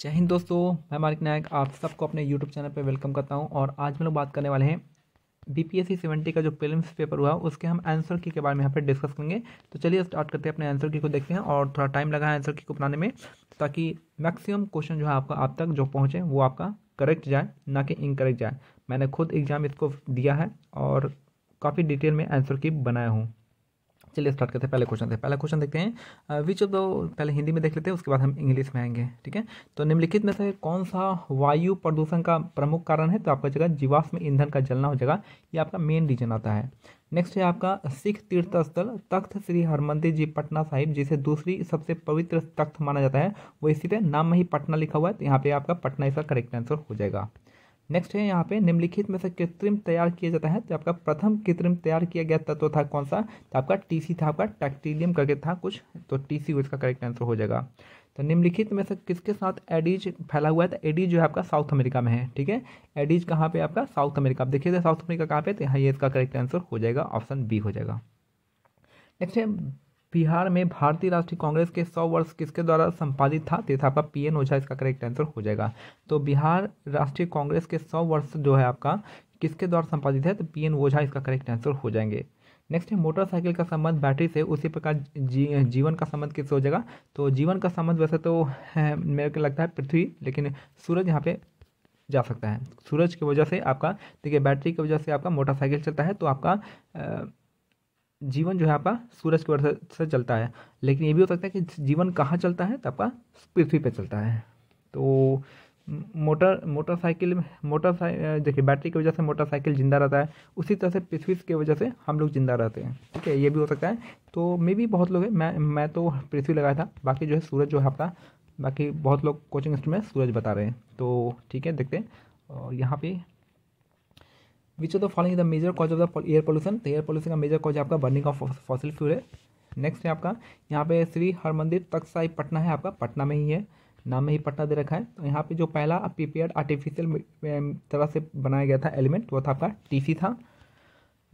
जय हिंद दोस्तों मैं मालिक नायक आप सबको अपने यूट्यूब चैनल पर वेलकम करता हूं और आज हम लोग बात करने वाले हैं B P S C seventy का जो प्रीलिम्स पेपर हुआ उसके हम आंसर की के बारे में यहाँ पर डिस्कस करेंगे तो चलिए स्टार्ट करते हैं अपने आंसर की को देखते हैं और थोड़ा टाइम लगा है आंसर की को बनाने में ताकि मैक्सिमम क्वेश्चन जो है आपका आप तक जो पहुँचे वो आपका करेक्ट जाए ना कि इनकरेक्ट जाए मैंने खुद एग्ज़ाम इसको दिया है और काफ़ी डिटेल में आंसर की बनाया हूँ चलिए स्टार्ट करते हैं पहले क्वेश्चन से पहला क्वेश्चन देखते हैं विच ऑफ द पहले हिंदी में देख लेते हैं उसके बाद हम इंग्लिश में आएंगे ठीक है तो निम्नलिखित में से कौन सा वायु प्रदूषण का प्रमुख कारण है तो आपका जगह जीवाश्म ईंधन का जलना हो जाएगा ये आपका मेन रीजन आता है नेक्स्ट है आपका सिख तीर्थ स्थल तख्त श्री हरमंदिर जी पटना साहिब जिसे दूसरी सबसे पवित्र तख्त माना जाता है वो इसी पे नाम में ही पटना लिखा हुआ है तो यहाँ पे आपका पटना इसका करेक्ट आंसर हो जाएगा नेक्स्ट है यहाँ पे निम्नलिखित में से कृत्रिम तैयार किया जाता है तो आपका प्रथम कृत्रिम तैयार किया गया तत्व था कौन सा तो आपका टीसी था आपका टैक्टीलियम करके था कुछ तो टीसी इसका करेक्ट आंसर हो जाएगा तो निम्नलिखित में से किसके साथ एडीज फैला हुआ है तो एडीज जो है आपका साउथ अमेरिका में है ठीक है एडीज कहाँ पे आपका साउथ अमेरिका आप देखिए साउथ अमेरिका कहाँ पे तो यहाँ ये इसका करेक्ट आंसर हो जाएगा ऑप्शन बी हो जाएगा नेक्स्ट है बिहार में भारतीय राष्ट्रीय कांग्रेस के सौ वर्ष किसके द्वारा संपादित था तो आपका पी एन ओझा इसका करेक्ट आंसर हो जाएगा तो बिहार राष्ट्रीय कांग्रेस के सौ वर्ष जो है आपका किसके द्वारा संपादित है तो पी एन ओझा इसका करेक्ट आंसर हो जाएंगे नेक्स्ट है मोटरसाइकिल का संबंध बैटरी से उसी प्रकार जी जीवन का संबंध किससे हो जाएगा तो जीवन का संबंध वैसे तो मेरे को लगता है पृथ्वी लेकिन सूरज यहाँ पे जा सकता है सूरज की वजह से आपका देखिए बैटरी की वजह से आपका मोटरसाइकिल चलता है तो आपका जीवन जो है आपका सूरज की वजह से चलता है लेकिन ये भी हो सकता है कि जीवन कहाँ चलता है तो आपका पृथ्वी पर चलता है तो मोटर मोटरसाइकिल मोटर देखिए बैटरी की वजह से मोटरसाइकिल जिंदा रहता है उसी तरह से पृथ्वी की वजह से हम लोग जिंदा रहते हैं ठीक है ये भी हो सकता है तो मे भी बहुत लोग हैं मैं मैं तो पृथ्वी लगाया था बाकी जो है सूरज जो है आपका बाकी बहुत लोग कोचिंग इंस्टीट्यूट में सूरज बता रहे हैं तो ठीक है देखते हैं और यहाँ पे which of the following the major cause of the air pollution तो एयर पोल्यूशन का मेजर कॉज आपका बर्निंग ऑफ फॉसिल फ्यूल है नेक्स्ट है आपका यहाँ पे श्री हर मंदिर तक साई पटना है आपका पटना में ही है नाम में ही पटना दे रखा है तो यहाँ पे जो पहला पीपीआर आर्टिफिशियल तरह से बनाया गया था एलिमेंट वो था आपका टीसी था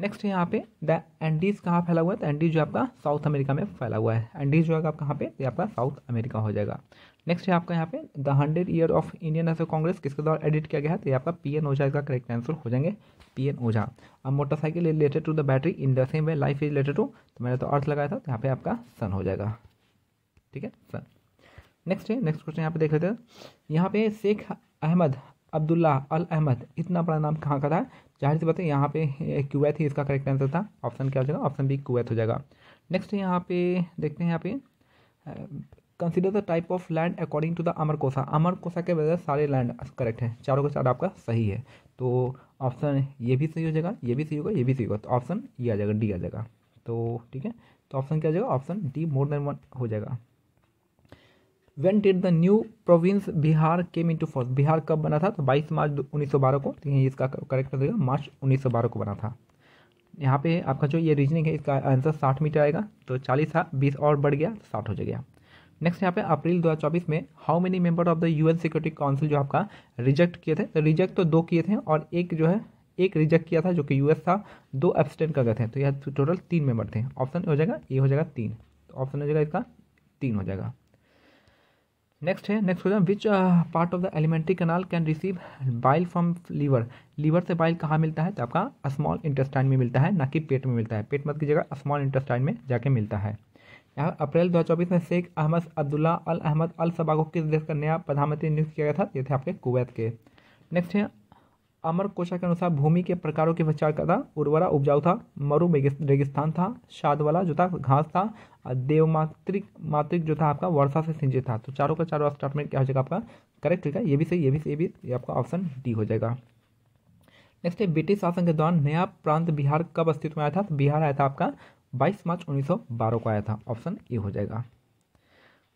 नेक्स्ट है यहाँ पे द एंडीज कहाँ फैला हुआ है तो एंडीज जो आपका साउथ अमेरिका में फैला हुआ है एंडीज जो है आपका कहाँ पे तो आपका साउथ अमेरिका हो जाएगा नेक्स्ट है आपका यहाँ पे the hundred year of Indian National Congress किसके द्वारा एडिट किया गया है तो ये आपका पी एन हो जाएगा करेक्ट आंसर हो जाएंगे पी एन ओझा अब motorcycle related to the battery in the same way life is related to तो मैंने तो अर्थ लगाया था तो यहाँ पे आपका सन हो जाएगा ठीक है सन नेक्स्ट है नेक्स्ट क्वेश्चन यहाँ पे देख लेते हैं यहाँ पे शेख अहमद अब्दुल्ला अल अहमद इतना बड़ा नाम कहाँ का था जाहिर सी बात है यहाँ पे कुवैत ही इसका करेक्ट आंसर था ऑप्शन क्या हो जाएगा ऑप्शन बी कुवैत हो जाएगा नेक्स्ट यहाँ पे देखते हैं यहाँ पे consider the type of land according to the Amarkosha Amarkosha के वजह सारे लैंड करेक्ट हैं चारों के चार आपका सही है तो ऑप्शन ये भी सही हो जाएगा ये भी सही होगा ये भी सही होगा तो ऑप्शन ये आ जाएगा डी आ जाएगा तो ठीक है तो ऑप्शन क्या आ जाएगा option D more than one हो जाएगा when did the new province Bihar came into force Bihar कब बना था तो 22 मार्च 1912 को ठीक है इसका करेक्ट आंसर जाएगा मार्च 1912 को बना था यहाँ पे आपका जो ये रीजनिंग है इसका आंसर साठ मीटर आएगा तो चालीस था बीस और बढ़ गया तो साठ हो जाएगा नेक्स्ट यहाँ पे अप्रैल 2024 में how many member of the UN security council जो आपका रिजेक्ट किए थे तो रिजेक्ट तो दो किए थे और एक जो है एक रिजेक्ट किया था जो कि यूएस था दो एब्सटेंड कर गए थे तो यह टोटल तीन मेंबर थे ऑप्शन हो जाएगा ए हो जाएगा तीन तो ऑप्शन हो जाएगा इसका तीन हो जाएगा नेक्स्ट है next question which part of the alimentary canal can receive bile from liver liver से बाइल कहाँ मिलता है तो आपका स्मॉल इंटेस्टाइन में मिलता है ना कि पेट में मिलता है पेट मत की जगह स्मॉल इंटेस्टाइन में जाके मिलता है यहाँ अप्रैल 2024 में शेख अहमद अब्दुल्ला अल अहमद अल सबा को किस देश का नया प्रधानमंत्री नियुक्त किया गया था ये थे आपके कुवैत के नेक्स्ट है अमर कोशा के अनुसार भूमि के प्रकारों की विचार करता उर्वरा उपजाऊ था मरु रेगिस्तान था शाद वाला जो था घास था देवमात्रिक मात्रिक जो था आपका वर्षा से सिंचित था तो चारों का चारों स्टार्टमेंट क्या हो जाएगा आपका करेक्ट ठीक है ये भी सही ये भी सही ये भी ये आपका ऑप्शन डी हो जाएगा नेक्स्ट है ब्रिटिश शासन के दौरान नया प्रांत बिहार कब अस्तित्व में आया था तो बिहार आया था आपका बाईस मार्च बारह को आया था ऑप्शन ए हो जाएगा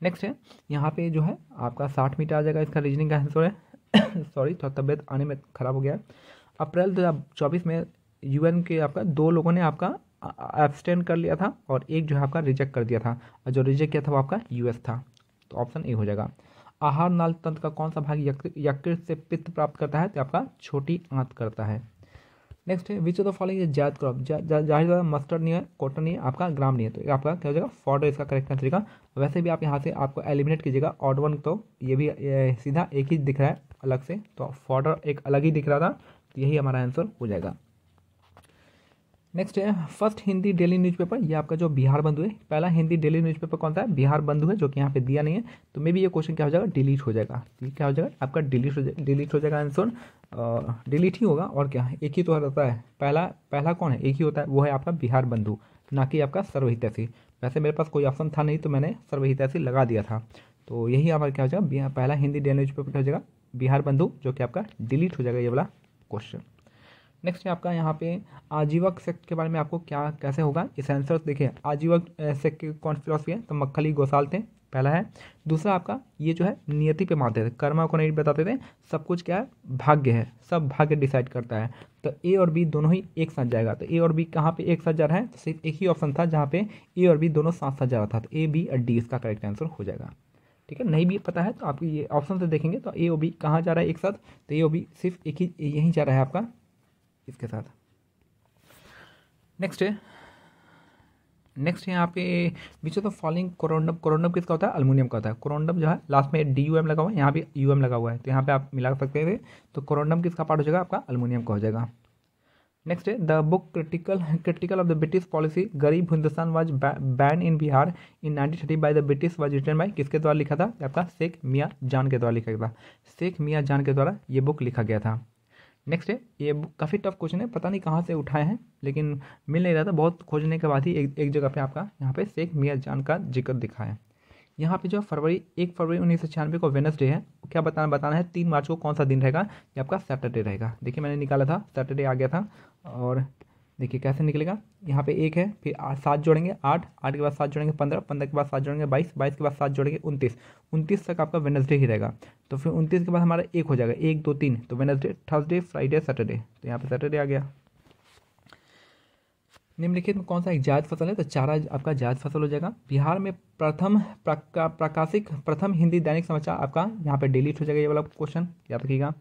नेक्स्ट है यहाँ पे जो है आपका साठ मीटर आ जाएगा इसका रीजनिंग का आंसर है सॉरी थोड़ा तबियत आने में ख़राब हो गया अप्रैल दो में यूएन के आपका दो लोगों ने आपका एब्सटेंड कर लिया था और एक जो है आपका रिजेक्ट कर दिया था और जो रिजेक्ट किया था वो आपका यूएस था तो ऑप्शन ए हो जाएगा आहार नाल तंत्र का कौन सा भाग यकृत से पित्त प्राप्त करता है तो आपका छोटी आंत करता है नेक्स्ट है विच ऑफ द फॉलोइंग जायद जैद क्रॉप जाहिर ज़्यादा मस्टर्ड नहीं है कॉटन नहीं है आपका ग्राम नहीं है तो आपका क्या हो जाएगा फॉर्डर इसका करेक्ट आंसर रहेगा वैसे भी आप यहाँ से आपको एलिमिनेट कीजिएगा ऑड वन तो ये भी ये सीधा एक ही दिख रहा है अलग से तो फॉर्डर एक अलग ही दिख रहा था तो यही हमारा आंसर हो जाएगा नेक्स्ट है फर्स्ट हिंदी डेली न्यूज़पेपर ये आपका जो बिहार बंधु है पहला हिंदी डेली न्यूज़पेपर कौन सा है बिहार बंधु है जो कि यहाँ पे दिया नहीं है तो मे भी ये क्वेश्चन क्या हो जाएगा डिलीट हो जाएगा क्या हो जाएगा आपका डिलीट हो जाएगा डिलीट हो जाएगा आंसर डिलीट ही होगा और क्या एक ही तो रहता है पहला पहला कौन है एक ही होता है वो है आपका बिहार बंधु ना कि आपका सर्वहितैसी वैसे मेरे पास कोई ऑप्शन था नहीं तो मैंने सर्वहितैसी लगा दिया था तो यही आपका क्या हो जाएगा पहला हिंदी डेली पेपर क्या हो जाएगा बिहार बंधु जो कि आपका डिलीट हो जाएगा ये वाला क्वेश्चन नेक्स्ट में आपका यहाँ पे आजीवक सेक्ट के बारे में आपको क्या कैसे होगा इस आंसर देखिए आजीवक सेक्ट की कौन फिलोसफी है तो मक्खली गोसाल थे पहला है दूसरा आपका ये जो है नियति पे मानते थे कर्मा को नहीं बताते थे सब कुछ क्या है भाग्य है सब भाग्य डिसाइड करता है तो ए और बी दोनों ही एक साथ जाएगा तो ए और बी कहाँ पे एक साथ जा रहा है तो सिर्फ एक ही ऑप्शन था जहाँ पे ए और बी दोनों साथ साथ जा रहा था तो ए बी और डी इसका करेक्ट आंसर हो जाएगा ठीक है नहीं भी पता है तो आप ये ऑप्शन से देखेंगे तो ए ओ बी कहाँ जा रहा है एक साथ तो ए ओ बी सिर्फ एक ही यहीं जा रहा है आपका इसके साथ नेक्स्ट है नेक्स्ट है यहाँ पे which of the following corundum corundum किसका होता है अलमोनियम का होता है कोरोंडम जो है लास्ट में डी यू एम लगा हुआ है यहाँ भी यू एम लगा हुआ है तो यहाँ पे आप मिला सकते हैं तो कोरोंडम किसका पार्ट हो जाएगा आपका अलमोनियम का हो जाएगा नेक्स्ट है the book critical critical of the British policy Garib Hindustan was ban in Bihar in nineteen thirty by the British was return by किसके द्वारा लिखा था आपका शेख मियाँ जान के द्वारा लिखा गया था शेख मियाँ जान के द्वारा ये बुक लिखा गया था नेक्स्ट है ये काफ़ी टफ क्वेश्चन है पता नहीं कहाँ से उठाए हैं लेकिन मिल नहीं रहा था बहुत खोजने के बाद ही एक एक जगह पे आपका यहाँ पे शेख मियाँ जान का जिक्र दिखा है यहाँ पे जो फरवरी एक फरवरी उन्नीस सौ छियानवे को वेनसडे है क्या बताना बताना है तीन मार्च को कौन सा दिन रहेगा ये आपका सैटरडे रहेगा देखिए मैंने निकाला था सैटरडे आ गया था और देखिए कैसे निकलेगा यहाँ पे एक है फिर सात जोड़ेंगे आठ आठ के बाद सात जोड़ेंगे पंद्रह पंद्रह के बाद सात जोड़ेंगे बाईस बाईस के बाद सात जोड़ेंगे उनतीस उनतीस तक आपका वेनसडे ही रहेगा तो फिर उनतीस के बाद हमारा एक हो जाएगा एक दो तीन तो वेनसडे थर्सडे फ्राइडे सैटरडे तो यहाँ पर सैटरडे आ गया निम्नलिखित में कौन सा एक जायद फसल है तो चारा आपका जायद फसल हो जाएगा बिहार में प्रथम प्रकाशिक प्रथम हिंदी दैनिक समाचार आपका यहाँ पे डेलीट हो जाएगा ये वाला क्वेश्चन याद रखिएगा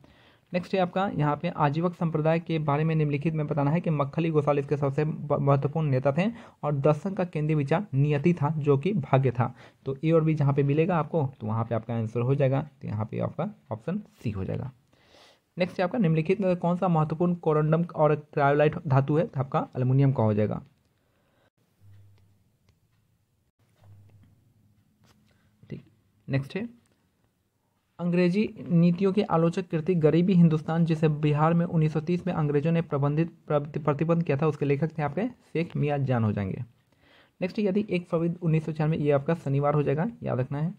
नेक्स्ट है आपका यहाँ पे आजीवक संप्रदाय के बारे में निम्नलिखित में बताना है कि मक्खली गोसाल इसके सबसे महत्वपूर्ण नेता थे और दर्शन का केंद्रीय विचार नियति था जो कि भाग्य था तो ए और बी जहाँ पे मिलेगा आपको तो वहाँ पे आपका आंसर हो जाएगा तो यहाँ पे आपका ऑप्शन सी हो जाएगा नेक्स्ट है आपका निम्नलिखित कौन सा महत्वपूर्ण कोरोंडम और क्रायोलाइट धातु है तो आपका अल्मोनियम का हो जाएगा ठीक नेक्स्ट है अंग्रेजी नीतियों के आलोचक कृति गरीबी हिंदुस्तान जिसे बिहार में 1930 में अंग्रेजों ने प्रबंधित प्रतिबंध किया था उसके लेखक थे आपके शेख मियाँ जान हो जाएंगे नेक्स्ट यदि एक फरवरी उन्नीस सौ में ये आपका शनिवार हो जाएगा याद रखना है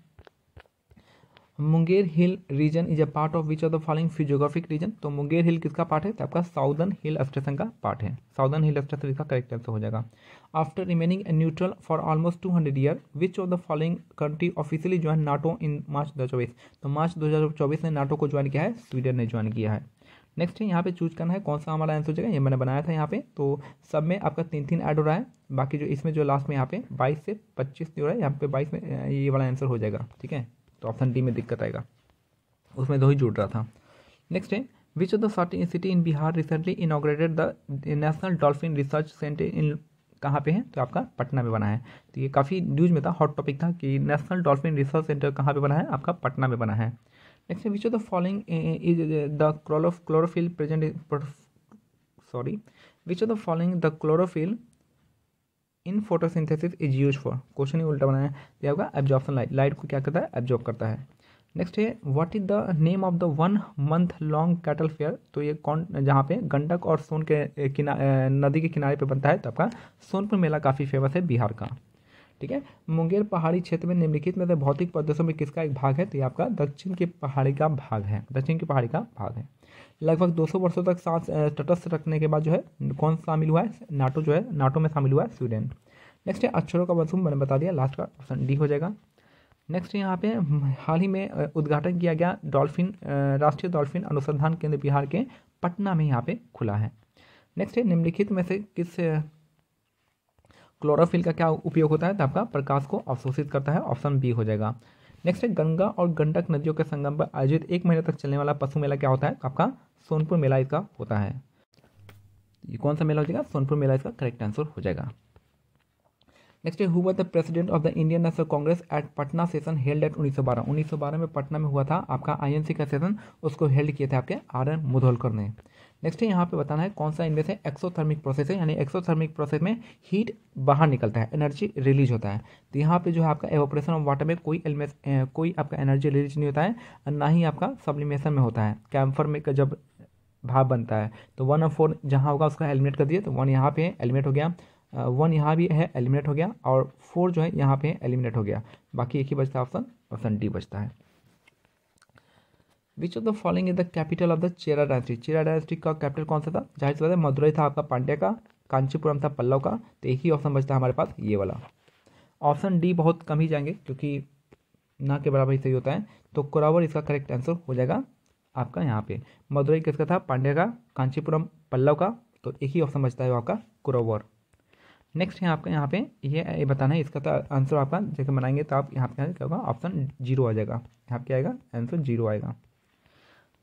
Munger hill region is a part of which of the following physiographic region तो मुंगेर हिल किसका पार्ट है तो आपका साउदर्न हिल स्टेशन का पार्ट है साउदर्न हिल स्टेशन इसका करेक्ट आंसर हो जाएगा after remaining a neutral for almost two hundred year which of the following country officially join NATO in March दो तो मार्च दो ने नाटो को ज्वाइन किया है स्वीडन ने ज्वाइन किया है नेक्स्ट है यहाँ पे चूज करना है कौन सा हमारा आंसर हो जाएगा ये मैंने बनाया था यहाँ पे तो सब में आपका तीन तीन ऐड हो रहा है बाकी जो इसमें जो लास्ट में यहाँ पे बाईस से पच्चीस हो रहा है यहाँ पे बाईस में ये वाला आंसर हो जाएगा ठीक है तो ऑप्शन डी में दिक्कत आएगा उसमें दो ही जुड़ रहा था नेक्स्ट है which of the city in Bihar recently inaugurated the national dolphin research centre in कहाँ पे है तो आपका पटना में बना है तो ये काफ़ी न्यूज में था हॉट टॉपिक था कि नेशनल डॉल्फिन रिसर्च सेंटर कहाँ पे बना है आपका पटना में बना है next which of the following is the क्लोरोफ chlorophyll present sorry which of the following the chlorophyll in photosynthesis is use for question ही उल्टा बनाया है आपका एब्जॉर्प्शन लाइट लाइट को क्या करता है एब्जॉर्ब करता है नेक्स्ट है what is the name of the one month long cattle fair तो ये कौन जहाँ पे गंडक और सोन के किना नदी के किनारे पे बनता है तो आपका सोनपुर मेला काफ़ी फेमस है बिहार का ठीक है मुंगेर पहाड़ी क्षेत्र में निम्नलिखित में से भौतिक प्रदेशों में किसका एक भाग है तो ये आपका दक्षिण की पहाड़ी का भाग है दक्षिण की पहाड़ी का भाग है लगभग 200 वर्षों तक सांस तटस्थ रखने के बाद जो है कौन शामिल हुआ है नाटो जो है नाटो में शामिल हुआ है स्वीडन नेक्स्ट है अक्षरों का वसूम मैंने बता दिया लास्ट का ऑप्शन डी हो जाएगा नेक्स्ट यहाँ पे हाल ही में उद्घाटन किया गया डॉल्फिन राष्ट्रीय डॉल्फिन अनुसंधान केंद्र बिहार के पटना में यहाँ पे खुला है नेक्स्ट है निम्नलिखित में से किस क्लोरोफिल का क्या उपयोग होता है तो आपका प्रकाश को अवशोषित करता है ऑप्शन बी हो जाएगा नेक्स्ट है गंगा और गंडक नदियों के संगम पर आयोजित एक महीने तक चलने वाला पशु मेला क्या होता है आपका सोनपुर मेला इसका होता है ये कौन सा मेला हो जाएगा सोनपुर मेला इसका करेक्ट आंसर हो जाएगा नेक्स्ट है हुआ the president of the Indian National Congress at Patna session held at 1912 1912 में पटना में हुआ था आपका आईएनसी का सेशन उसको हेल्ड किए थे आपके आर एन मुधोलकर ने नेक्स्ट है यहाँ पे बताना है कौन सा इनमें से एक्सोथर्मिक प्रोसेस है यानी एक्सोथर्मिक प्रोसेस में हीट बाहर निकलता है एनर्जी रिलीज होता है तो यहाँ पे जो है आपका एवोपरेशन ऑफ वाटर में कोई एलमेस कोई आपका एनर्जी रिलीज नहीं होता है ना ही आपका सब्लिमेशन में होता है कैम्फर में जब भाप बनता है तो वन और फोर जहाँ होगा उसका एलिमिनेट कर दिए तो वन यहाँ पे एलिमिनेट हो गया वन यहाँ भी है एलिमिनेट हो गया और फोर जो है यहाँ पे एलिमिनेट हो गया बाकी एक ही बचता है ऑप्शन ऑप्शन डी बचता है which of the following is the capital of the Chera dynasty Chera dynasty का कैपिटल कौन सा था जाहिर सी बात है मदुरई था आपका पांड्या का कांचीपुरम था पल्लव का तो एक ही ऑप्शन बचता है हमारे पास ये वाला ऑप्शन डी बहुत कम ही जाएंगे क्योंकि ना के बराबर ही सही होता है तो कुरावर इसका करेक्ट आंसर हो जाएगा आपका यहाँ पे मदुरई किसका था पांड्या का कांचीपुरम पल्लव का तो एक ही ऑप्शन बचता है आपका कुरावर नेक्स्ट है आपका यहाँ पे ये यह बताना है इसका आंसर तो आपका जैसे बनाएंगे तो आप यहाँ पे क्या होगा ऑप्शन जीरो आ जाएगा यहाँ पे आएगा आंसर जीरो आएगा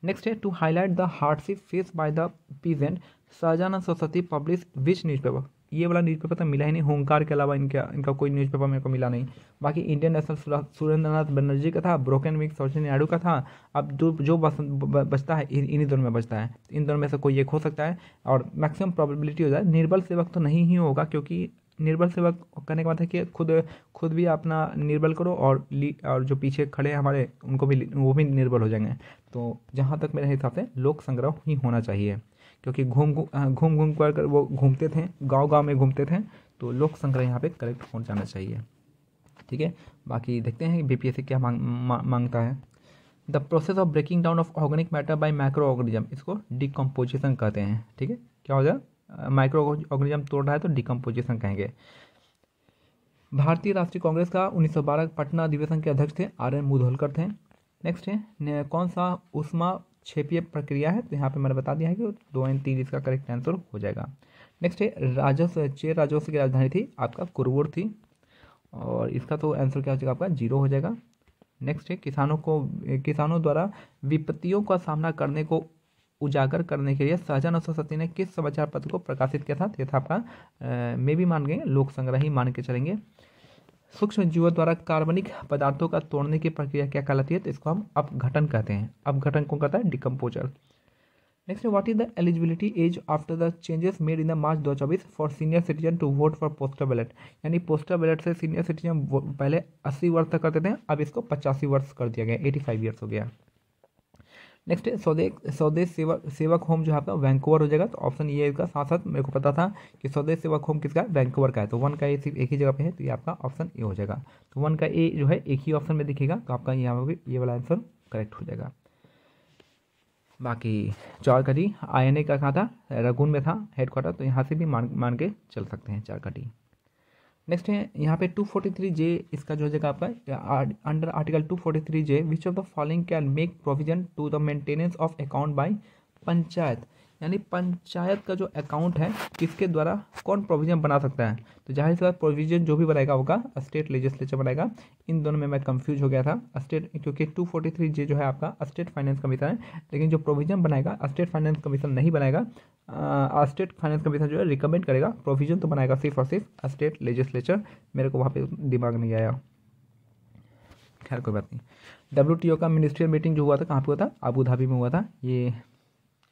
नेक्स्ट है to highlight the hardship face by the peasant Sahajanand Saraswati publish which newspaper ये वाला न्यूज़पेपर तो मिला ही नहीं होंकार के अलावा इनका इनका कोई न्यूज़पेपर मेरे को मिला नहीं बाकी इंडियन नेशनल सुरेंद्र नाथ बनर्जी का था ब्रोकन विक सचिन नायडू का था अब जो जो बस, बचता है इन्हीं दोनों में बचता है इन दोनों में से कोई एक हो सकता है और मैक्सिमम प्रोबेबिलिटी हो जाए निर्बल सेवक तो नहीं ही होगा क्योंकि निर्बल से वक्त करने का मतलब है कि खुद खुद भी अपना निर्बल करो और ली और जो पीछे खड़े हैं हमारे उनको भी वो भी निर्बल हो जाएंगे तो जहाँ तक मेरे हिसाब से लोक संग्रह ही होना चाहिए क्योंकि घूम घूम घूम कर वो घूमते थे गांव गांव में घूमते थे तो लोक संग्रह यहाँ पे करेक्ट हो जाना चाहिए ठीक है बाकी देखते हैं बी पी क्या मांग मा, मांगता है the process of breaking down of organic matter by microorganism इसको डिकम्पोजिशन कहते हैं ठीक है क्या हो जाए माइक्रो ऑर्गेनिज्म तोड़ रहा है तो डिकम्पोजिशन कहेंगे भारतीय राष्ट्रीय कांग्रेस का 1912 पटना अधिवेशन के अध्यक्ष थे आर एन मुधोलकर थे नेक्स्ट है कौन सा उष्मा छेपीय प्रक्रिया है तो यहाँ पे मैंने बता दिया है कि दो एन तीन इसका करेक्ट आंसर हो जाएगा नेक्स्ट है राजस्व चेर राजस्व की राजधानी थी आपका कुरवुर थी और इसका तो आंसर क्या हो जाएगा आपका जीरो हो जाएगा नेक्स्ट है किसानों को किसानों द्वारा विपत्तियों का सामना करने को उजागर करने के लिए शाहजहां सरस्वती ने किस समाचार पत्र को प्रकाशित किया था यह था आपका मे भी मान गए लोक संग्रह ही मान के चलेंगे सूक्ष्म जीवों द्वारा कार्बनिक पदार्थों का तोड़ने की प्रक्रिया क्या कहलाती है तो इसको हम अपघटन कहते हैं अपघटन को कहता है decomposer next what is the eligibility age after the changes made in the March दो चौबीस for senior citizen to vote for postal ballot यानी पोस्टल बैलेट से सीनियर सिटीजन पहले अस्सी वर्ष तक करते थे अब इसको पचासी वर्ष कर दिया गया एटी फाइव ईयर्स हो गया नेक्स्ट है स्वदेश स्वदेश सेवक सेवक होम जो है आपका वैंकूवर हो जाएगा तो ऑप्शन ये इसका साथ साथ मेरे को पता था कि स्वदेश सेवक होम किसका वैंकूवर का है तो वन का ए सिर्फ एक ही जगह पे है तो ये आपका ऑप्शन ए हो जाएगा तो वन का ए जो है एक ही ऑप्शन में दिखेगा तो आपका यहाँ पर ये वाला आंसर करेक्ट हो जाएगा बाकी चार कटी आई एन ए का कहाँ था रघुन में था हेडक्वार्टर तो यहाँ से भी मान मान के चल सकते हैं चार कटी नेक्स्ट है यहाँ पे 243 जे इसका जो हो जाएगा आपका under article 243 J which of the following can make provision to the maintenance of account by panchayat यानी पंचायत का जो अकाउंट है किसके द्वारा कौन प्रोविजन बना सकता है तो जाहिर सी बात प्रोविजन जो भी बनाएगा होगा स्टेट लेजिस्लेचर बनाएगा इन दोनों में मैं कंफ्यूज हो गया था स्टेट क्योंकि टू फोर्टी थ्री जे जो है आपका स्टेट फाइनेंस कमीशन है लेकिन जो प्रोविजन बनाएगा स्टेट फाइनेंस कमीशन नहीं बनाएगा स्टेट फाइनेंस कमीशन जो है रिकमेंड करेगा प्रोविजन तो बनाएगा सिर्फ और सिर्फ स्टेट लेजिस्लेचर मेरे को वहाँ पर दिमाग नहीं आया खैर कोई बात नहीं डब्ल्यू का मिनिस्ट्रियल मीटिंग जो हुआ था कहाँ पे हुआ था अबू धाबी में हुआ था ये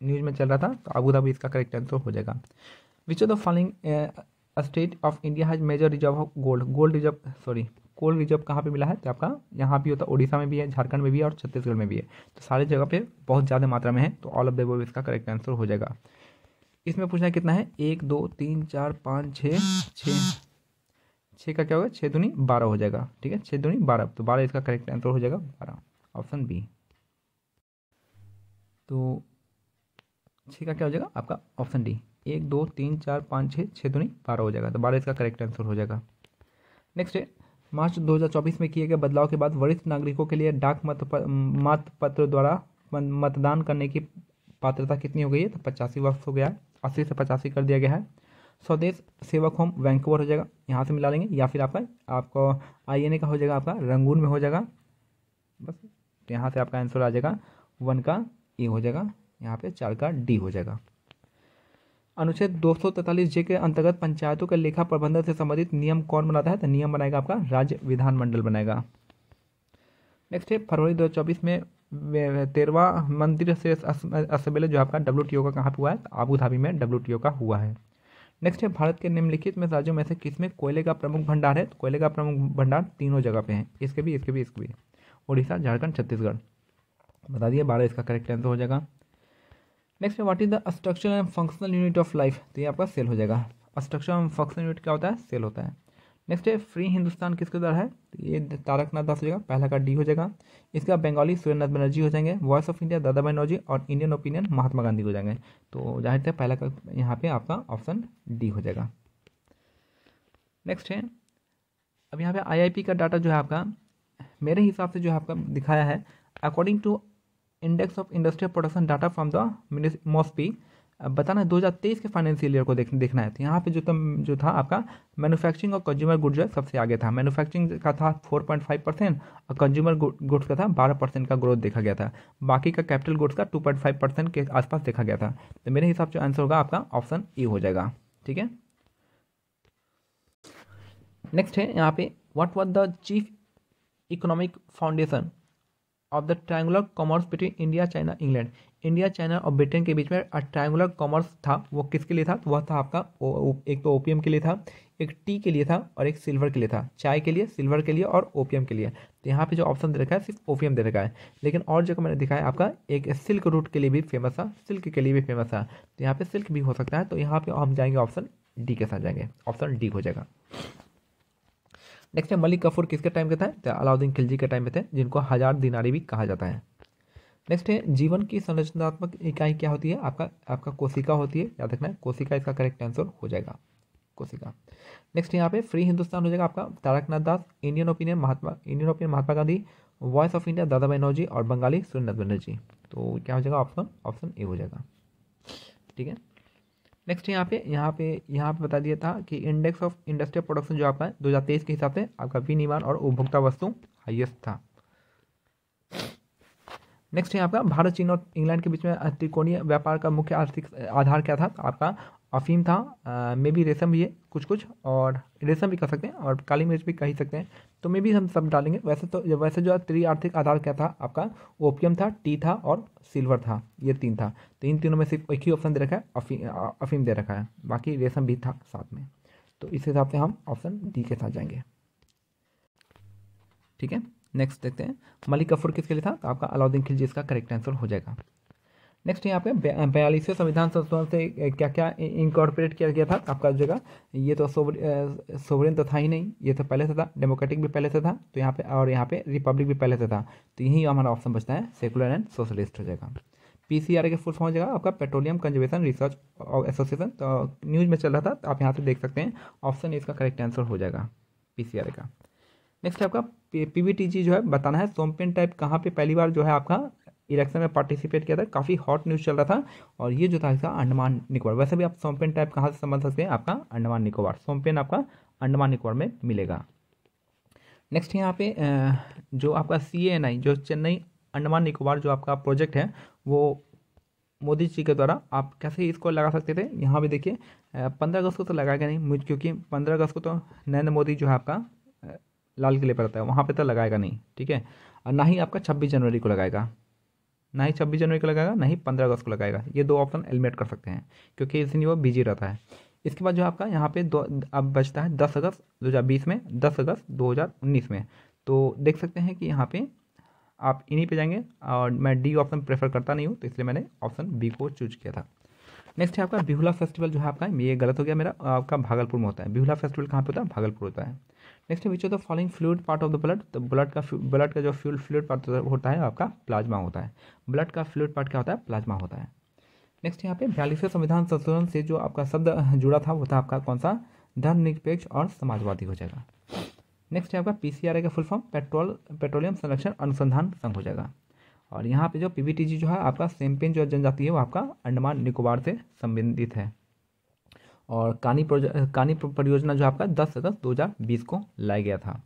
न्यूज़ में चल रहा था तो अबू धाबी इसका करेक्ट आंसर हो जाएगा which of the following state of India has major reserve of gold gold reserve sorry cold reserve कहाँ पे मिला है तो आपका यहाँ भी होता है उड़ीसा में भी है झारखंड में भी है और छत्तीसगढ़ में भी है तो सारे जगह पे बहुत ज़्यादा मात्रा में है तो ऑल ऑफ द इसका करेक्ट आंसर हो जाएगा इसमें पूछना है कितना है एक दो तीन चार पाँच छः छः छः का क्या होगा छः दूनी बारह हो जाएगा ठीक है छः दूनी बारह तो बारह इसका करेक्ट आंसर हो जाएगा बारह ऑप्शन बी तो छः का क्या हो जाएगा आपका ऑप्शन डी एक दो तीन चार पाँच छः छः दो नहीं बारह हो जाएगा तो बारह इसका करेक्ट आंसर हो जाएगा नेक्स्ट है मार्च 2024 में किए गए बदलाव के बाद वरिष्ठ नागरिकों के लिए डाक मत मत पत्र द्वारा मतदान करने की पात्रता कितनी हो गई है तो पचासी वर्ष हो गया है अस्सी से पचासी कर दिया गया है स्वदेश सेवक होम वैंकूवर हो जाएगा यहाँ से मिला लेंगे या फिर आपका आपको आई का हो जाएगा आपका रंगून में हो जाएगा बस यहाँ से आपका आंसर आ जाएगा वन का ए हो जाएगा यहाँ पे चार का डी हो जाएगा अनुच्छेद 243 जे के अंतर्गत पंचायतों के लेखा प्रबंधन से संबंधित नियम कौन बनाता है तो नियम बनाएगा आपका राज्य विधानमंडल बनाएगा नेक्स्ट है फरवरी 2024 में तेरवा मंदिर से असमेल जो आपका डब्ल्यू का कहाँ पर हुआ है तो आबू धाबी में डब्ल्यू का हुआ है नेक्स्ट है भारत के निम्नलिखित में राज्यों में से किस में कोयले का प्रमुख भंडार है तो कोयले का प्रमुख भंडार तीनों जगह पे है इसके भी इसके भी इसके भी ओडिशा झारखंड छत्तीसगढ़ बता दिए बारह इसका करेक्ट आंसर हो जाएगा नेक्स्ट है what is the structure and functional unit of life तो ये आपका सेल हो जाएगा स्ट्रक्चर एंड फंक्शनल यूनिट क्या होता है सेल होता है नेक्स्ट है फ्री हिंदुस्तान किसके द्वारा है तो ये तारकनाथ दास हो जाएगा पहला का डी हो जाएगा इसका बंगाली सूर्यनाथ बनर्जी हो जाएंगे voice of India Dada Banerjee और इंडियन ओपिनियन महात्मा गांधी हो जाएंगे तो जाहिर है पहला का यहाँ पे आपका ऑप्शन डी हो जाएगा नेक्स्ट है अब यहाँ पे आईआईपी का डाटा जो है आपका मेरे हिसाब से जो है आपका दिखाया है according to index of industrial production data from the MoSPI बताना दो हज़ार तेईस के फाइनेंशियल ईयर को देख, देखना है तो यहाँ पे जो तम, तो, जो था आपका मैनुफैक्चरिंग और कंज्यूमर गुड्स जो है सबसे आगे था मैनुफैक्चरिंग का था फोर पॉइंट फाइव परसेंट और कंज्यूमर गुड्स का था बारह परसेंट का ग्रोथ देखा गया था बाकी का कैपिटल गुड्स का टू पॉइंट फाइव परसेंट के आसपास देखा गया था तो मेरे हिसाब से आंसर होगा आपका ऑप्शन ई हो जाएगा ठीक है नेक्स्ट है यहाँ पे what was the chief economic foundation of the triangular commerce between India China England India China और ब्रिटेन के बीच में ट्राइंगुलर कॉमर्स था वो किसके लिए था तो वह था आपका ओ, एक तो ओपीएम के लिए था एक टी के लिए था और एक सिल्वर के लिए था चाय के लिए सिल्वर के लिए और ओपीएम के लिए तो यहाँ पे जो ऑप्शन दे रखा है सिर्फ ओपीएम दे रखा है लेकिन और जगह मैंने दिखाया आपका एक सिल्क रूट के लिए भी फेमस था सिल्क के लिए भी फेमस था तो यहाँ पे सिल्क भी हो सकता है तो यहाँ पे हम जाएंगे ऑप्शन डी के साथ जाएंगे ऑप्शन डी हो जाएगा नेक्स्ट है मलिक कफूर किसके टाइम के था अलाउद्दीन खिलजी के टाइम में थे जिनको हजार दिनारी भी कहा जाता है नेक्स्ट है जीवन की संरचनात्मक इकाई क्या होती है आपका आपका कोशिका होती है याद रखना है कोशिका इसका करेक्ट आंसर हो जाएगा कोशिका नेक्स्ट यहाँ पे फ्री हिंदुस्तान हो जाएगा आपका Taraknath Das Indian opinion Mahatma Indian opinion Mahatma Gandhi voice of India Dada Banerjee और बंगाली सुरेंद्र बनर्जी तो क्या हो जाएगा ऑप्शन ऑप्शन ए हो जाएगा ठीक है नेक्स्ट यहाँ पे यहाँ पे यहाँ पे बता दिया था कि इंडेक्स ऑफ इंडस्ट्रियल प्रोडक्शन जो आपका दो हज़ार तेईस के हिसाब से आपका विनिर्माण और उपभोक्ता वस्तु हाइएस्ट था नेक्स्ट यहाँ आपका भारत चीन और इंग्लैंड के बीच में त्रिकोणीय व्यापार का मुख्य आर्थिक आधार क्या था आपका अफीम था मे बी रेशम भी है कुछ कुछ और रेशम भी कह सकते हैं और काली मिर्च भी कह ही सकते हैं तो मे बी हम सब डालेंगे वैसे तो वैसे जो त्रिआर्थिक आधार क्या था आपका ओपियम था टी था और सिल्वर था ये तीन था तो इन तीनों में सिर्फ एक ही ऑप्शन दे रखा है अफीम अफीम दे रखा है बाकी रेशम भी था साथ में तो इस हिसाब से हम ऑप्शन डी के साथ जाएंगे ठीक है नेक्स्ट देखते हैं मलिक कफूर किसके लिए था तो आपका अलाउद्दीन खिलजी इसका करेक्ट आंसर हो जाएगा नेक्स्ट यहाँ पे बयालीसवें संविधान संशोधन से क्या क्या इंकॉर्पोरेट किया गया था आपका जगह ये तो सोवरेन तो था ही नहीं ये तो पहले से था डेमोक्रेटिक भी पहले से था तो यहाँ पे और यहाँ पे रिपब्लिक भी पहले से था तो यही हमारा ऑप्शन बचता है सेकुलर एंड सोशलिस्ट हो जाएगा पी के फुल फॉर्म हो जाएगा आपका पेट्रोलियम कंजर्वेशन रिसर्च एसोसिएशन तो न्यूज़ में चल रहा था तो आप यहाँ से देख सकते हैं ऑप्शन इसका करेक्ट आंसर हो जाएगा पी का नेक्स्ट आपका पी जो है बताना है सोमपेन टाइप कहाँ पे पहली बार जो है आपका इलेक्शन में पार्टिसिपेट किया था काफ़ी हॉट न्यूज़ चल रहा था और ये जो था इसका अंडमान निकोबार वैसे भी आप सोमपेन टाइप कहाँ से समझ सकते हैं आपका अंडमान निकोबार सोमपेन आपका अंडमान निकोबार में मिलेगा नेक्स्ट यहाँ पे जो आपका सी एन आई जो चेन्नई अंडमान निकोबार जो आपका प्रोजेक्ट है वो मोदी जी के द्वारा आप कैसे इसको लगा सकते थे यहाँ भी देखिए पंद्रह अगस्त को तो लगाया गया नहीं क्योंकि पंद्रह अगस्त को तो नरेंद्र मोदी जो है आपका लाल किले पर रहता है वहाँ पे तो लगाएगा नहीं ठीक है और ना ही आपका छब्बीस जनवरी को लगाएगा ना ही छब्बीस जनवरी को लगाएगा ना ही पंद्रह अगस्त को लगाएगा ये दो ऑप्शन एलिमिनेट कर सकते हैं क्योंकि इस दिन वो बिजी रहता है इसके बाद जो आपका यहाँ पे दो अब बचता है दस अगस्त दो हज़ार बीस में दस अगस्त दो हज़ार उन्नीस में तो देख सकते हैं कि यहाँ पे आप इन्हीं पे जाएंगे और मैं डी ऑप्शन प्रेफर करता नहीं हूँ तो इसलिए मैंने ऑप्शन बी को चूज किया था नेक्स्ट है आपका बिहुला फेस्टिवल जो है आपका ये गलत हो गया मेरा आपका भागलपुर में होता है बिहुला फेस्टिवल कहाँ पे होता है भागलपुर होता है नेक्स्ट है which of the following fluid part of the blood तो ब्लड का ब्लड का जो फ्यूल फ्लूड पार्ट होता है आपका प्लाज्मा होता है ब्लड का फ्लूड पार्ट क्या होता है प्लाज्मा होता है नेक्स्ट यहाँ पे बयालीसवें संविधान संशोधन से जो आपका शब्द जुड़ा था वो था आपका कौन सा धर्मनिरपेक्ष और समाजवादी हो जाएगा नेक्स्ट है आपका पी का फुल फॉर्म पेट्रोल पेट्रोलियम संरक्षण अनुसंधान संघ हो जाएगा और यहाँ पे जो पी जो है आपका सेम्पेन जो जनजाति है वो आपका अंडमान निकोबार से संबंधित है और कानी कानी परियोजना जो आपका दस अगस्त 2020 को लाया गया था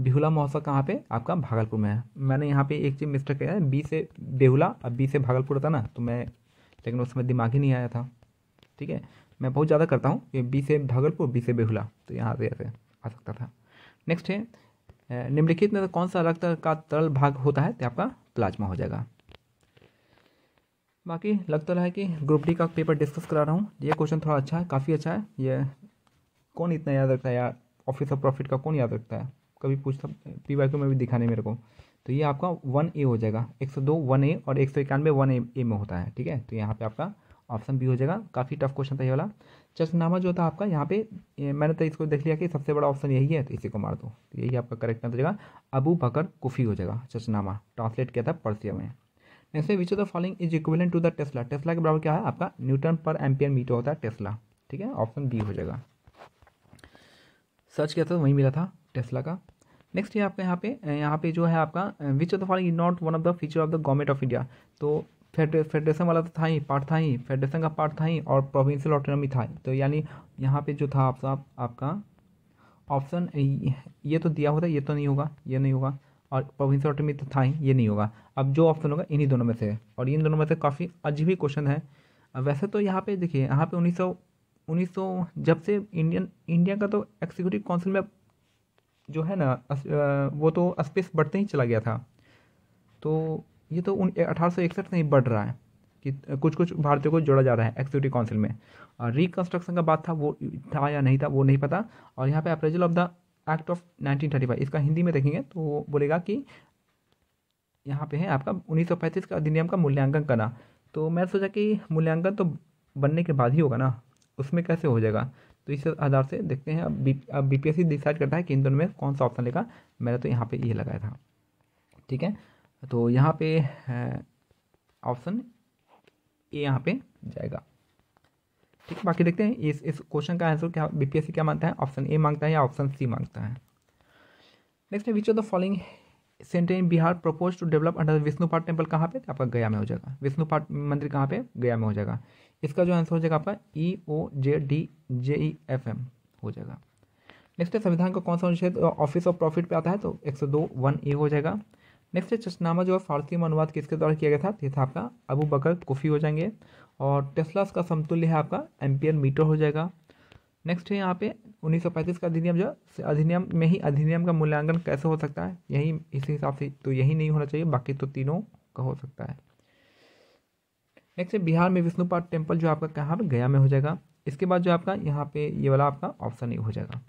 बेहुला महोत्सव कहाँ पे आपका भागलपुर में है मैंने यहाँ पे एक चीज़ मिस्टेक किया है बी से बेहुला अब बी से भागलपुर था ना तो मैं लेकिन उस समय दिमाग ही नहीं आया था ठीक है मैं बहुत ज़्यादा करता हूँ ये बी से भागलपुर बी से बेहुला तो यहाँ से ऐसे आ सकता था नेक्स्ट है निम्नलिखित में कौन सा रक्त का तरल भाग होता है तो आपका प्लाज्मा हो जाएगा बाकी लगता तो रहा है कि ग्रुप डी का पेपर डिस्कस करा रहा हूँ ये क्वेश्चन थोड़ा अच्छा है काफ़ी अच्छा है ये कौन इतना याद रखता है यार ऑफिस ऑफ प्रॉफिट का कौन याद रखता है कभी पूछता पी वाई क्यू में भी दिखाने मेरे को तो ये आपका वन ए हो जाएगा एक सौ दो वन ए और एक सौ इक्यानवे वन ए में होता है ठीक है तो यहाँ पे आपका ऑप्शन बी हो जाएगा काफ़ी टफ क्वेश्चन था ये वाला चश्मनामा जो था आपका यहाँ पे मैंने तो इसको देख लिया कि सबसे बड़ा ऑप्शन यही है तो इसी को मार दो तो यही आपका करेक्ट आंसर हो जाएगा अबू बकर कुफ़ी हो जाएगा चश्मनामा ट्रांसलेट किया था पर्सिया में ऐसे which of the following is equivalent to the tesla tesla के बराबर क्या है आपका न्यूटन पर एम्पियर मीटर होता है टेस्ला ठीक है ऑप्शन बी हो जाएगा सर्च किया था तो वहीं मिला था टेस्ला का नेक्स्ट ये आपका यहाँ पे यहाँ पे जो है आपका which of the following is not one of the feature of the government of India तो फेडरेशन वाला तो था ही पार्ट था ही फेडरेशन का पार्ट था ही और प्रोविंशियल ऑटोनॉमी था ही तो यानी यहाँ पे जो था आपका आपका ऑप्शन ये तो दिया होता है ये तो नहीं होगा ये नहीं होगा और प्रोविंसोटमी तो था ही ये नहीं होगा अब जो ऑप्शन होगा इन्हीं दोनों में से और इन दोनों में से काफ़ी अजीब ही क्वेश्चन है वैसे तो यहाँ पे देखिए यहाँ पे 1900 1900 जब से इंडियन इंडिया का तो एग्जीक्यूटिव काउंसिल में जो है ना वो तो स्पेस बढ़ते ही चला गया था तो ये तो अठारह से ही बढ़ रहा है कि कुछ कुछ भारतीयों को जोड़ा जा रहा है एग्जीक्यूटिव काउंसिल में और रिकन्स्ट्रक्शन का बात था वो था या नहीं था वो नहीं पता और यहाँ पे appraisal of the act of nineteen thirty five इसका हिंदी में देखेंगे तो वो बोलेगा कि यहाँ पे है आपका उन्नीस सौ पैंतीस का अधिनियम का मूल्यांकन करना तो मैं सोचा कि मूल्यांकन तो बनने के बाद ही होगा ना उसमें कैसे हो जाएगा तो इस आधार से देखते हैं अब B P S C decide करता है कि इन दोनों में कौन सा ऑप्शन लेगा मैंने तो यहाँ पर ये लगाया था ठीक है तो यहाँ पे ऑप्शन ए यहाँ पे जाएगा ठीक बाकी देखते हैं इस इस क्वेश्चन का आंसर क्या बीपीएससी क्या मांगता है ऑप्शन ए मांगता है या ऑप्शन सी मांगता है नेक्स्ट है which of the following centre in Bihar propose to develop under Vishnu Path temple कहाँ पे आपका गया में हो जाएगा विष्णु पाठ मंदिर कहाँ पे गया में हो जाएगा इसका जो आंसर हो जाएगा आपका E O J D J E F M हो जाएगा नेक्स्ट है संविधान का कौन सा अनुच्छेद ऑफिस ऑफ प्रॉफिट पे आता है तो एक सौ दो वन ए हो जाएगा नेक्स्ट है चश्नामा जो है फारसी में अनुवाद किसके द्वारा किया गया था ये था आपका अबू बकर कोफी हो जाएंगे और टेस्लास का समतुल्य है आपका एम्पियर मीटर हो जाएगा नेक्स्ट है यहाँ पे 1935 का अधिनियम जो अधिनियम में ही अधिनियम का मूल्यांकन कैसे हो सकता है यही इस हिसाब से तो यही नहीं होना चाहिए बाकी तो तीनों का हो सकता है नेक्स्ट है बिहार में विष्णुपाद टेम्पल जो आपका कहाँ पर गया में हो जाएगा इसके बाद जो आपका यहाँ पे ये वाला आपका ऑप्शन ही हो जाएगा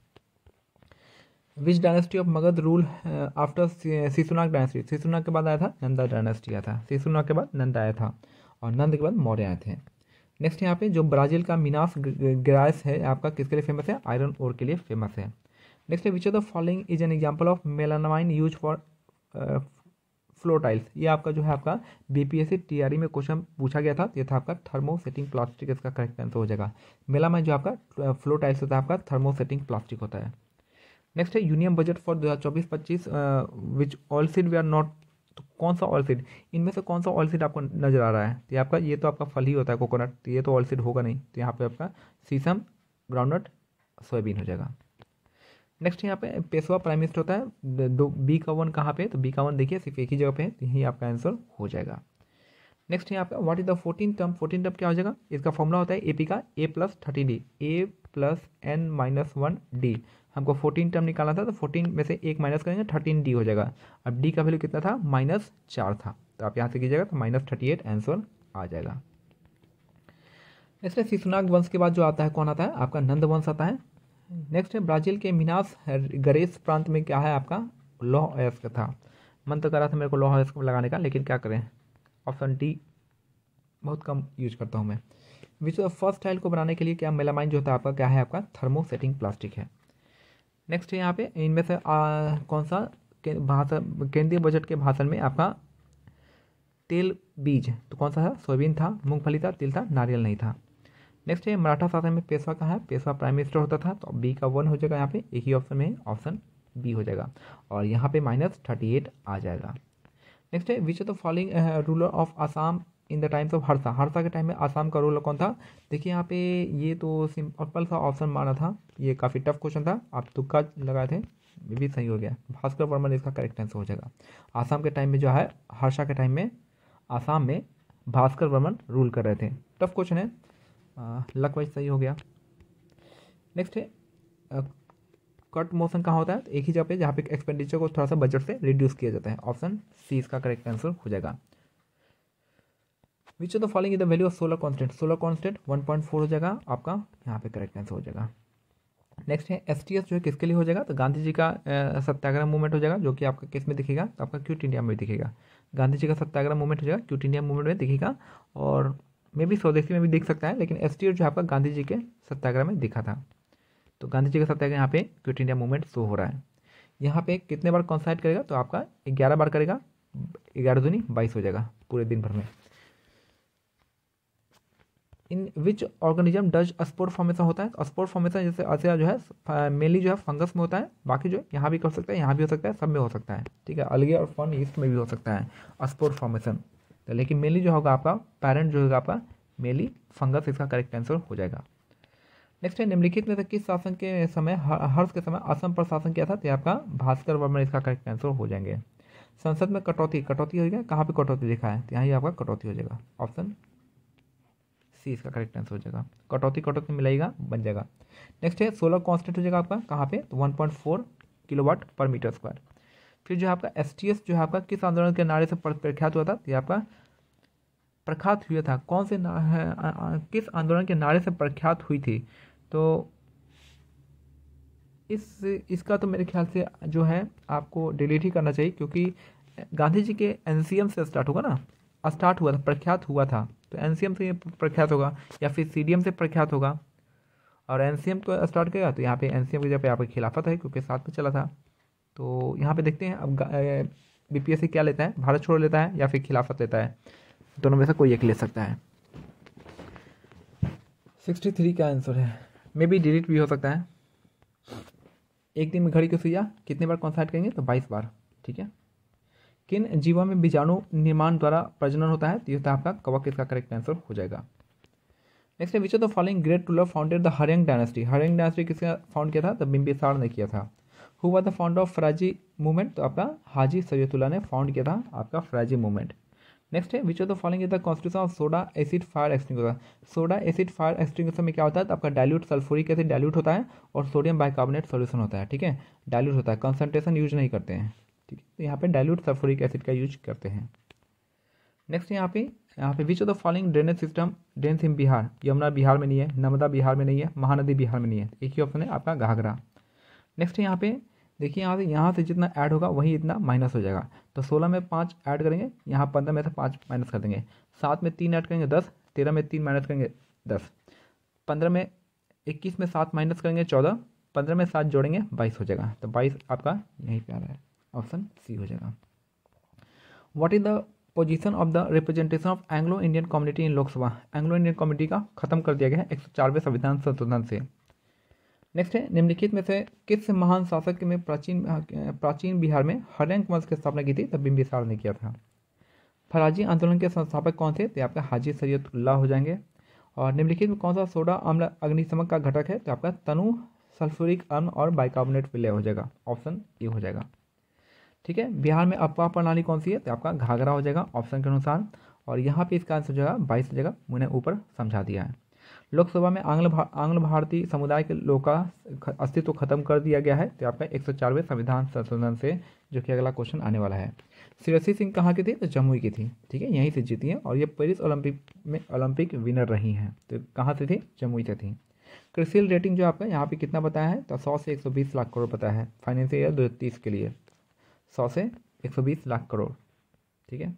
which dynasty of Magadh rule after Shishunaga dynasty Shishunaga के बाद आया था नंदा डायनेस्टी आया था शिशुनाग के बाद नंदा आया था और नंद के बाद मौर्य आए थे नेक्स्ट यहाँ पे जो ब्राज़ील का मीनास ग्रास है आपका किसके लिए फेमस है आयरन ओर के लिए फेमस है नेक्स्ट है which of the following is an example of melamine use for floor tiles ये आपका जो है आपका बीपीएससी टीआरई e में क्वेश्चन पूछा गया था ये था आपका थर्मोसेटिंग प्लास्टिक इसका करेक्ट आंसर हो जाएगा मेलामाइन जो आपका फ्लोटाइल्स uh, होता है आपका थर्मोसेटिंग प्लास्टिक होता है नेक्स्ट है यूनियन बजट फॉर दो हज़ार चौबीस पच्चीस which all seed we are not तो कौन सा ऑयल सीड इनमें से कौन सा ऑयल सीड आपको नज़र आ रहा है तो ये आपका ये तो आपका फल ही होता है कोकोनट तो ये तो ऑयल सीड होगा नहीं तो यहाँ पे आपका सीसम ग्राउंडनट सोयाबीन हो जाएगा नेक्स्ट यहाँ पे पेशवा प्राइम मिनिस्टर होता है दो बी का वन कहाँ पर तो बी का वन देखिए सिर्फ एक ही जगह पर है तो यही आपका आंसर हो जाएगा नेक्स्ट यहाँ पे what is the fourteen term fourteen term क्या हो जाएगा इसका फॉर्मूला होता है ए पी का A plus thirty D A plus N minus one D हमको फोर्टीन टर्म निकालना था तो फोर्टीन में से एक माइनस करेंगे थर्टीन डी हो जाएगा अब डी का वैल्यू कितना था माइनस चार था तो आप यहाँ से कीजिएगा तो माइनस थर्टी एट आंसर आ जाएगा इसमें शिशुनाग वंश के बाद जो आता है कौन आता है आपका नंद वंश आता है नेक्स्ट है ब्राज़ील के मिनास गरेस प्रांत में क्या है आपका लौह अयस्क था मन तो कर रहा था मेरे को लौह अयस्क लगाने का लेकिन क्या करें ऑप्शन डी बहुत कम यूज करता हूँ मैं विश्व फर्स्ट टाइल को बनाने के लिए क्या मेलामाइन जो होता है आपका क्या है आपका थर्मोसेटिंग प्लास्टिक है नेक्स्ट यहाँ पे इनमें से आ, कौन सा भाषण केंद्रीय बजट के भाषण में आपका तेल बीज तो कौन सा है सोयाबीन था मूंगफली था तिल था नारियल नहीं था नेक्स्ट है मराठा शासन में पेशवा का है पेशवा प्राइम मिनिस्टर होता था तो बी का वन हो जाएगा यहाँ पे एक ही ऑप्शन में ऑप्शन बी हो जाएगा और यहाँ पे माइनस थर्टी एट आ जाएगा नेक्स्ट है which of the following ruler of Assam in the times of Harsha Harsha के टाइम में आसाम का रूलर कौन था देखिए यहाँ पे ये तो सिंपल सा ऑप्शन माना था ये काफ़ी टफ क्वेश्चन था आप तुक्का लगाए थे ये भी सही हो गया भास्कर वर्मन इसका करेक्ट आंसर हो जाएगा आसाम के टाइम में जो है हर्षा के टाइम में आसाम में भास्कर वर्मन रूल कर रहे थे टफ क्वेश्चन है लक वाइज सही हो गया नेक्स्ट है कट मोशन कहाँ होता है तो एक ही जगह पे जहाँ पे एक्सपेंडिचर को थोड़ा सा बजट से रिड्यूस किया जाता है ऑप्शन सी इसका करेक्ट आंसर हो जाएगा which of the following is the value of solar constant solar constant one point four हो जाएगा आपका यहाँ पे करेक्ट आंसर हो जाएगा नेक्स्ट है एस टी एस जो है किसके लिए हो जाएगा तो गांधी जी का सत्याग्रह मूवमेंट हो जाएगा जो कि आपका किस में दिखेगा तो आपका क्यूट इंडिया में दिखेगा गांधी जी का सत्याग्रह मूवमेंट हो जाएगा क्यूट इंडिया मूवमेंट में दिखेगा और मे भी स्वदेशी में भी दिख सकता है लेकिन एस टी एस जो आपका गांधी जी के सत्याग्रह में दिखा था तो गांधी जी का सत्याग्रह यहाँ पे क्यूट इंडिया मूवमेंट शो हो रहा है यहाँ पे कितने बार कॉन्साइड करेगा तो आपका ग्यारह बार करेगा ग्यारह दूनी बाईस हो जाएगा पूरे दिन भर में in which organism does spore formation होता है स्पोर्ट फॉर्मेशन जैसे असिया जो है मेनली जो है फंगस में होता है बाकी जो है यहाँ भी कर सकता है यहाँ भी हो सकता है सब में हो सकता है ठीक है अलगे और फन ईस्ट में भी हो सकता है स्पोर्ट फॉर्मेशन तो लेकिन मेनली जो होगा आपका पेरेंट जो होगा आपका मेनली फंगस इसका करेक्ट आंसर हो जाएगा नेक्स्ट है निम्नलिखित में से किस शासन के समय हर्ष के समय असम पर शासन किया था तो आपका भास्कर वर्मन इसका करेक्ट आंसर हो जाएंगे संसद में कटौती कटौती हो गया कहाँ पर कटौती लिखा है तो यहाँ ही आपका कटौती हो जाएगा ऑप्शन सी इसका करेक्ट आंसर हो जाएगा कटौती कटौती मिलाएगा बन जाएगा नेक्स्ट है सोलर कॉन्स्टेंट हो जाएगा आपका कहाँ पे तो one point four kilowatt per metre square फिर जो आपका एस टी एस जो है आपका किस आंदोलन के नारे से प्रख्यात हुआ था ये आपका प्रख्यात हुआ था कौन से किस आंदोलन के नारे से प्रख्यात हुई थी तो इस इसका तो मेरे ख्याल से जो है आपको डिलीट ही करना चाहिए क्योंकि गांधी जी के एन से स्टार्ट होगा ना स्टार्ट हुआ था प्रख्यात हुआ था तो एम से ये प्रख्यात होगा या फिर एम से प्रख्यात होगा और एम को तो स्टार्ट करेगा तो यहाँ पे एन सी एम जब यहाँ पर खिलाफत है क्योंकि साथ में चला था तो यहाँ पे देखते हैं अब सी क्या लेता है भारत छोड़ लेता है या फिर खिलाफत लेता है दोनों में से कोई एक ले सकता है सिक्सटी थ्री का आंसर है मे बी डिलीट भी हो सकता है एक दिन में घड़ी को सुइया कितने बार कौन करेंगे तो बाईस बार ठीक है किन जीवा में बीजाणु निर्माण द्वारा प्रजनन होता है तो यह आपका कवक इसका करेक्ट आंसर हो जाएगा नेक्स्ट है which of the following great ruler founded the Haryanka dynasty Haryanka dynasty किसने फाउंड किया था तो बिम्बिसार ने किया था who was the founder of Faraizi movement तो आपका हाजी सैयदुल्ला ने फाउंड किया था आपका फराजी मूवमेंट नेक्स्ट है which of the following is the constitution of soda acid fire extinguisher soda acid fire extinguisher में क्या होता है तो आपका डायल्यूट सल्फोरिक एसिड डायल्यूट होता है और सोडियम बाइकार्बोनेट सोल्यूशन होता है ठीक है डायल्यूट होता है कंसनट्रेशन यूज नहीं करते हैं ठीक है तो यहाँ पे डाइल्यूट सल्फोरिक एसिड का यूज करते हैं नेक्स्ट यहाँ पे यहाँ पे which of the following drainage system drains in Bihar Yamuna Bihar में नहीं है नर्मदा बिहार में नहीं है महानदी बिहार में नहीं है एक ही ऑप्शन है आपका घाघरा नेक्स्ट यहाँ पे देखिए यहाँ से यहाँ से जितना ऐड होगा वही इतना माइनस हो जाएगा तो सोलह में पाँच ऐड करेंगे यहाँ पंद्रह में से पाँच माइनस कर देंगे सात में तीन ऐड करेंगे दस तेरह में तीन माइनस करेंगे दस पंद्रह में इक्कीस में सात माइनस करेंगे चौदह पंद्रह में सात जोड़ेंगे बाईस हो जाएगा तो बाईस आपका यहीं पे आ रहा है ऑप्शन सी हो जाएगा what is the position of the representation of Anglo Indian community in Lok Sabha Anglo Indian community का खत्म कर दिया गया है एक सौ चारवें संविधान संशोधन से नेक्स्ट है निम्नलिखित में से किस महान शासक में प्राचीन प्राचीन बिहार में हरंक वंश की स्थापना की थी तब तो बिंबिसार ने किया था फराजी आंदोलन के संस्थापक कौन थे तो आपका हाजी सैयदुल्लाह हो जाएंगे और निम्नलिखित में कौन सा सोडा अम्ल अग्निशमक का घटक है तो आपका तनु सल्फ्यूरिक अम्ल और बाइकार्बोनेट विलय हो जाएगा ऑप्शन ए हो जाएगा ठीक है बिहार में अपवाह प्रणाली कौन सी है तो आपका घाघरा हो जाएगा ऑप्शन के अनुसार और यहाँ पे इसका आंसर जो है बाईस जगह मैंने ऊपर समझा दिया है लोकसभा में आंग्ल भा, आंग्ल भारतीय समुदाय के लोग का अस्तित्व खत्म कर दिया गया है तो आपका एक सौ संविधान संशोधन से जो कि अगला क्वेश्चन आने वाला है श्री सिंह कहाँ की थी तो जमुई की थी ठीक है यहीं से जीती हैं और ये पेरिस ओलंपिक में ओलंपिक विनर रही हैं तो कहाँ से थी जमुई से थी कृषि रेटिंग जो आपका यहाँ पे कितना बताया है तो सौ से एक सौ बीस लाख करोड़ बताया है फाइनेंशियल ईयर दो के लिए सौ से एक सौ बीस लाख करोड़ ठीक है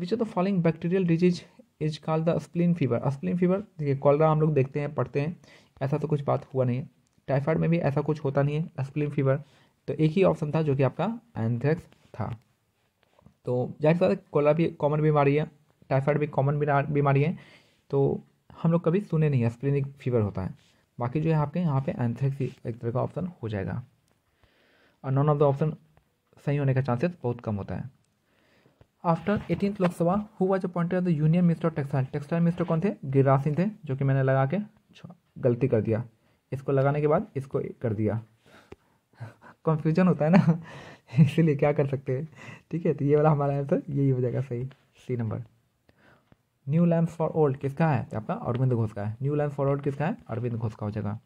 which of the following bacterial disease is call the spleen fever spleen fever देखिए कॉलरा हम लोग देखते हैं पढ़ते हैं ऐसा तो कुछ बात हुआ नहीं है टाइफाइड में भी ऐसा कुछ होता नहीं है स्प्लिन फीवर तो एक ही ऑप्शन था जो कि आपका एंथ्रेक्स था तो जाहिर सा कॉलरा भी कॉमन बीमारी है टाइफाइड भी कॉमन बीमारी है तो हम लोग कभी सुने नहीं है स्प्लिनिक फीवर होता है बाकी जो है आपके यहाँ पे एंथ्रेक्स एक तरह का ऑप्शन हो जाएगा और नॉन ऑफ द ऑप्शन सही होने का चांसेस बहुत कम होता है after eighteen Lok Sabha who was appointed the union minister of textile textile minister कौन थे गिरिराज सिंह थे जो कि मैंने लगा के गलती कर दिया इसको लगाने के बाद इसको कर दिया कंफ्यूजन होता है ना इसीलिए क्या कर सकते हैं ठीक है तो ये वाला हमारा आंसर यही हो जाएगा सही C number new lamp for old किसका है आपका अरविंद घोष का है न्यू लैम्प फॉर ओल्ड किसका है अरविंद घोष का हो जाएगा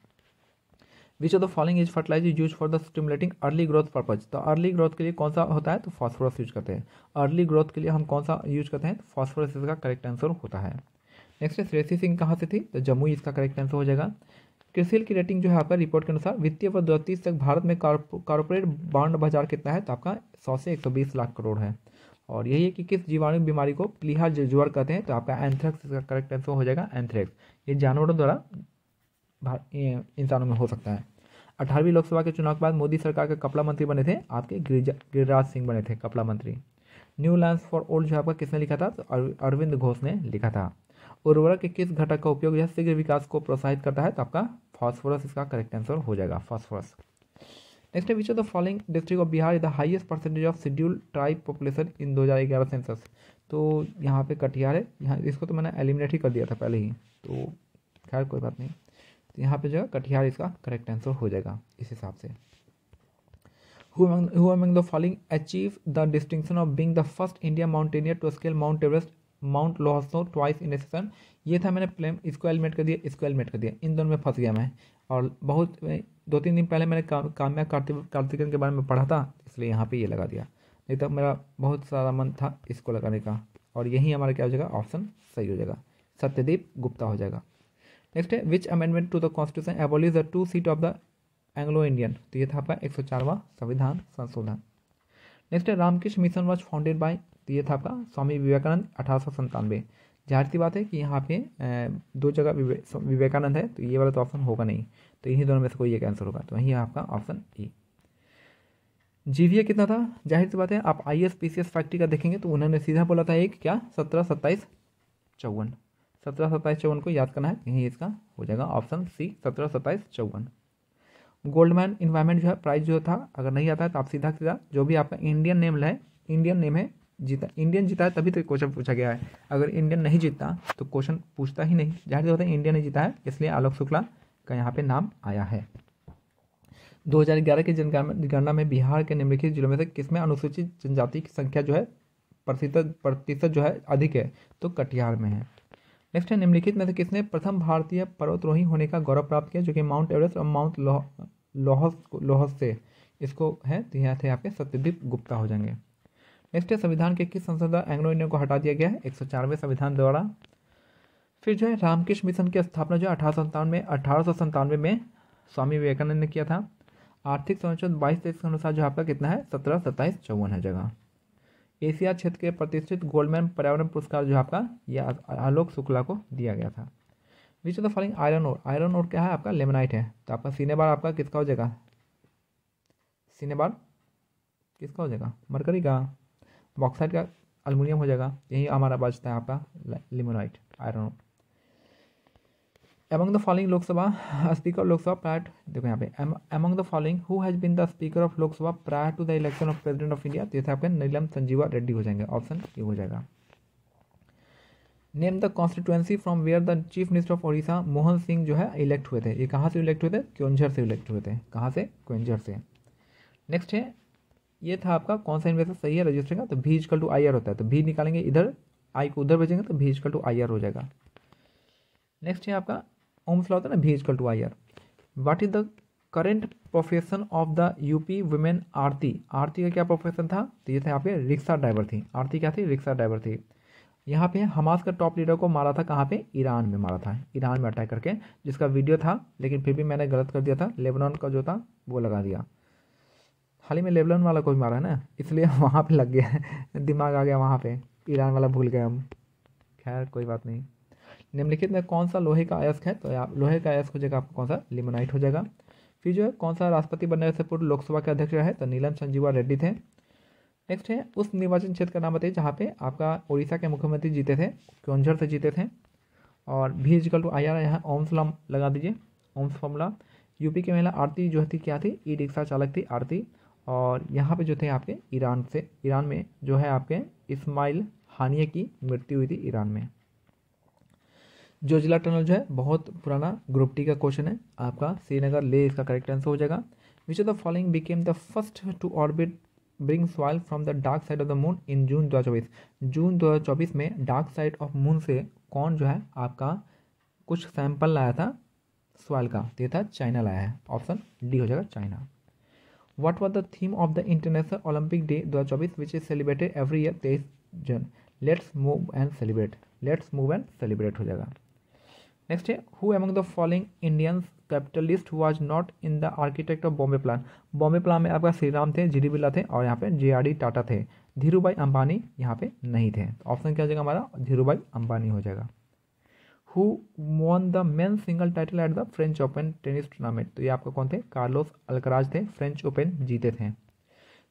which of the following is fertiliser use for the stimulating early growth purpose तो अर्ली ग्रोथ के लिए कौन सा होता है तो फॉस्फोरस यूज करते हैं अर्ली ग्रोथ के लिए हम कौन सा यूज करते हैं तो फॉस्फोरस इसका करेक्ट आंसर होता है नेक्स्ट श्रेसी सिंह कहाँ से थी तो जम्मू इसका करेक्ट आंसर हो जाएगा क्रिसिल की रेटिंग जो है आपका रिपोर्ट के अनुसार वित्तीय वर्ष दो तक भारत में कॉरपोरेट बॉन्ड बाजार कितना है तो आपका सौ से एक सौ लाख करोड़ है और यही है कि किस जीवाणु बीमारी को प्लीहा जज्वर कहते हैं तो आपका एंथ्रेक्स इसका करेक्ट आंसर हो जाएगा एंथ्रेक्स ये जानवरों द्वारा इंसानों में हो सकता है अठारहवीं लोकसभा के चुनाव के बाद मोदी सरकार के कपड़ा मंत्री बने थे आपके गिरिराज सिंह बने थे कपड़ा मंत्री न्यू लाइन्स फॉर ओल्ड जो आपका किसने लिखा था तो अरविंद घोष ने लिखा था उर्वरक के किस घटक का उपयोग यह शीघ्र विकास को प्रोत्साहित करता है तो आपका फॉस्फोरस इसका करेक्ट आंसर हो जाएगा phosphorus next which the following district of Bihar is the highest percentage of schedule tribe population in दो हजार ग्यारह सेंसस तो यहाँ पे कटिहार है यहाँ इसको तो मैंने एलिमिनेट ही कर दिया था पहले ही तो खैर कोई बात नहीं यहाँ पे जो है कटिहार इसका करेक्ट आंसर हो जाएगा इस हिसाब से who among, who the the following achieved the distinction of being the first India mountaineer Mount scale Mount Everest, Mount Lhasa twice ये था मैंने प्लेम इसको एलिमेट कर दिया इसको एलिमेट कर दिया इन दोनों में फंस गया मैं और बहुत दो तीन दिन पहले मैंने काम्या कार्तिक कार्तिकन के बारे में पढ़ा था इसलिए यहाँ पे ये लगा दिया नहीं तो मेरा बहुत सारा मन था इसको लगाने का और यही हमारा क्या हो जाएगा ऑप्शन सही हो जाएगा सत्यदीप गुप्ता हो जाएगा नेक्स्ट है which amendment to the constitution abolish the two seat of the Anglo Indian तो ये था आपका एक सौ चारवा संविधान संशोधन नेक्स्ट है Ramakrishna Mission was founded by तो ये था आपका स्वामी विवेकानंद अठारह सौ संतानवे जाहिर सी बात है कि यहाँ पे दो जगह विवेकानंद है तो ये वाला तो ऑप्शन होगा नहीं तो इन्हीं दोनों में से कोई एक आंसर होगा तो वही आपका ऑप्शन ई जीवीए कितना था जाहिर सी बात है आप I S P C S factory का देखेंगे तो उन्होंने सीधा बोला था एक क्या सत्रह सत्ताईस चौवन सत्रह सत्ताईस चौवन को याद करना है यही इसका हो जाएगा ऑप्शन सी सत्रह सत्ताईस चौवन गोल्डमैन इन्वायरमेंट जो है प्राइस जो था अगर नहीं आता है तो आप सीधा सीधा जो भी आपका इंडियन नेम है इंडियन नेम है जीता इंडियन जीता है तभी तो क्वेश्चन पूछा गया है अगर इंडियन नहीं जीता तो क्वेश्चन पूछता ही नहीं जाहिर होता है इंडियन नहीं जीता है इसलिए आलोक शुक्ला का यहाँ पे नाम आया है 2011 की जनगणना में बिहार के निम्नलिखित जिलों में से किसमें अनुसूचित जनजाति की संख्या जो है प्रतिशत प्रतिशत जो है अधिक है तो कटिहार में है नेक्स्ट है निम्नलिखित में से किसने प्रथम भारतीय पर्वतरोही होने का गौरव प्राप्त किया जो कि माउंट एवरेस्ट और माउंट लोहस लोहस से इसको है तो यहाँ थे आपके सत्यदीप गुप्ता हो जाएंगे नेक्स्ट है संविधान के किस संसद एंग्लो इंडियन को हटा दिया गया है एक सौ संविधान द्वारा फिर जो है रामकृष्ण मिशन की स्थापना जो है अठारह में अठारह में स्वामी विवेकानंद ने किया था आर्थिक संरक्षण बाईस तेईस के अनुसार जो आपका कितना है सत्रह सत्ताईस चौवन है जगह एशिया क्षेत्र के प्रतिष्ठित गोल्डमैन पर्यावरण पुरस्कार जो आपका यह आलोक शुक्ला को दिया गया था which of the following iron ore iron ore क्या है आपका लेमनाइट है तो आपका सीनेबार आपका किसका हो जाएगा सीनेबार किसका हो जाएगा मरकरी का बॉक्साइड का अलमिनियम हो जाएगा यही हमारा बचता है आपका limonite iron ore among the following Lok Sabha, a uh, speaker of Lok Sabha prior to, देखो यहाँ पे among the following who has been the speaker of Lok Sabha prior to the election of president of India तो ये आपके नीलम संजीवा रेड्डी हो जाएंगे option ये हो जाएगा name the constituency from where the chief minister of Odisha Mohan Singh जो है इलेक्ट हुए थे ये कहाँ से इलेक्ट हुए थे क्योंझर से इलेक्ट हुए थे कहाँ से क्योंझर से नेक्स्ट है ये था आपका कौन सा इन्वेस्टर सही है रजिस्टर का तो भी इजकल टू आई आर होता है तो भी निकालेंगे इधर आई को उधर भेजेंगे तो भी इजकल टू आई आर हो जाएगा नेक्स्ट है आपका ओम्स लॉ होता है ना V is equal to I R what is the current profession of the UP women Aarti Aarti का क्या प्रोफेशन था तो ये था यहाँ पे रिक्शा ड्राइवर थी आरती क्या थी रिक्शा ड्राइवर थी यहाँ पे हमास का टॉप लीडर को मारा था कहाँ पे ईरान में मारा था ईरान में अटैक करके जिसका वीडियो था लेकिन फिर भी मैंने गलत कर दिया था लेबनान का जो था वो लगा दिया हाल ही में लेबनान वाला को भी मारा है ना इसलिए वहाँ पे लग गया दिमाग आ गया वहाँ पे ईरान वाला भूल गए हम खैर कोई बात नहीं निम्नलिखित में कौन सा लोहे का अयस्क है तो आप लोहे का अयस्क हो जाएगा आपका कौन सा लिमोनाइट हो जाएगा फिर जो है कौन सा राष्ट्रपति बनने से पूर्व लोकसभा के अध्यक्ष रहे तो नीलम संजीवा रेड्डी थे नेक्स्ट है उस निर्वाचन क्षेत्र का नाम बताइए जहाँ पे आपका उड़ीसा के मुख्यमंत्री जीते थे क्योंझर से जीते थे और V is equal to I R यहाँ ओम्स लगा दीजिए ओम्स फॉर्मूला यूपी की महिला आरती जो थी क्या थी ई e रिक्शा चालक थी आरती और यहाँ पे जो थे आपके ईरान से ईरान में जो है आपके इस्माइल हानिया की मृत्यु हुई थी ईरान में जोजिला टनल जो है बहुत पुराना ग्रुप टी का क्वेश्चन है आपका श्रीनगर ले इसका करेक्ट आंसर हो जाएगा which of the following became the first to orbit bring soil from the dark side of the moon in June 2024 June चौबीस में डार्क साइड ऑफ मून से कौन जो है आपका कुछ सैंपल लाया था सॉइल का तो ये था चाइना लाया है ऑप्शन डी हो जाएगा China what was the theme of the international Olympic day दो हजार चौबीस which is celebrated every year तेईस June let's move and celebrate let's move and celebrate हो जाएगा नेक्स्ट है who among the following Indians capitalist was not in the architect of Bombay plan Bombay plan में आपका श्री राम थे जी डी बिरला थे और यहाँ पे जे आर डी टाटा थे धीरू भाई अंबानी यहाँ पे नहीं थे ऑप्शन क्या हो जाएगा हमारा धीरू भाई अंबानी हो जाएगा who won the men single title at the French Open tennis tournament तो ये आपका कौन थे कार्लोस अलकराज थे फ्रेंच ओपन जीते थे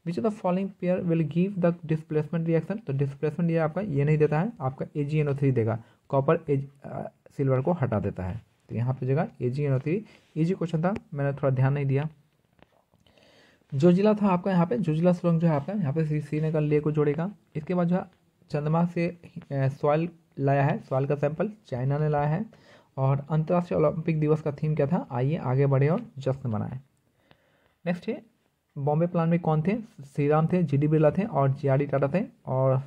which the following pair will give the displacement reaction तो डिस्प्लेसमेंट ये आपका ये नहीं देता है आपका A G N O three देगा कॉपर सिल्वर को हटा देता है तो यहाँ पे जगह A G N three A G question था मैंने थोड़ा ध्यान नहीं दिया जो जिला था आपका यहाँ पे जो जिला सुरंग जो है आपका यहाँ पे श्री श्रीनगर ले को जोड़ेगा इसके बाद जो है चंद्रमा से सॉइल लाया है सॉइल का सैंपल चाइना ने लाया है और अंतर्राष्ट्रीय ओलंपिक दिवस का थीम क्या था आइए आगे बढ़े और जश्न मनाए नेक्स्ट है बॉम्बे प्लान में कौन थे श्रीराम थे जी डी बिरला थे और जे टाटा थे और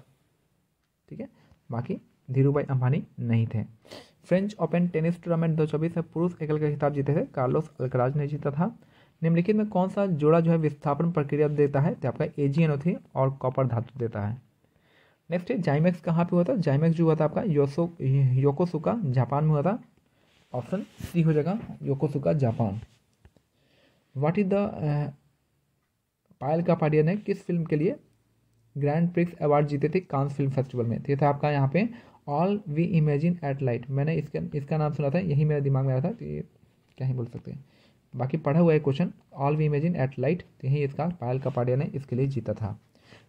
ठीक है बाकी धीरू भाई अंबानी नहीं थे फ्रेंच ओपन टेनिस टूर्नामेंट दो चौबीस में पुरुष एकल का खिताब जीते थे कार्लोस अलकराज ने जीता था निम्नलिखित में कौन सा जोड़ा जो है विस्थापन प्रक्रिया देता है तो आपका ए और कॉपर धातु देता है नेक्स्ट है जाइमेक्स कहाँ पे हुआ था जाइमेक्स जो हुआ था आपका योसो योकोसुका जापान में हुआ था ऑप्शन सी हो जाएगा Yokosuka Japan what is the Payal Kapadia ने किस फिल्म के लिए ग्रैंड प्रिक्स अवार्ड जीते थे कांस फिल्म फेस्टिवल में तो ये था आपका यहाँ पे all we imagine eight light मैंने इसका इसका नाम सुना था यही मेरे दिमाग में आया था तो ये क्या ही बोल सकते हैं बाकी पढ़ा हुआ है question All we imagine eight Light तो यही इसका पायल कपाड़िया ने इसके लिए जीता था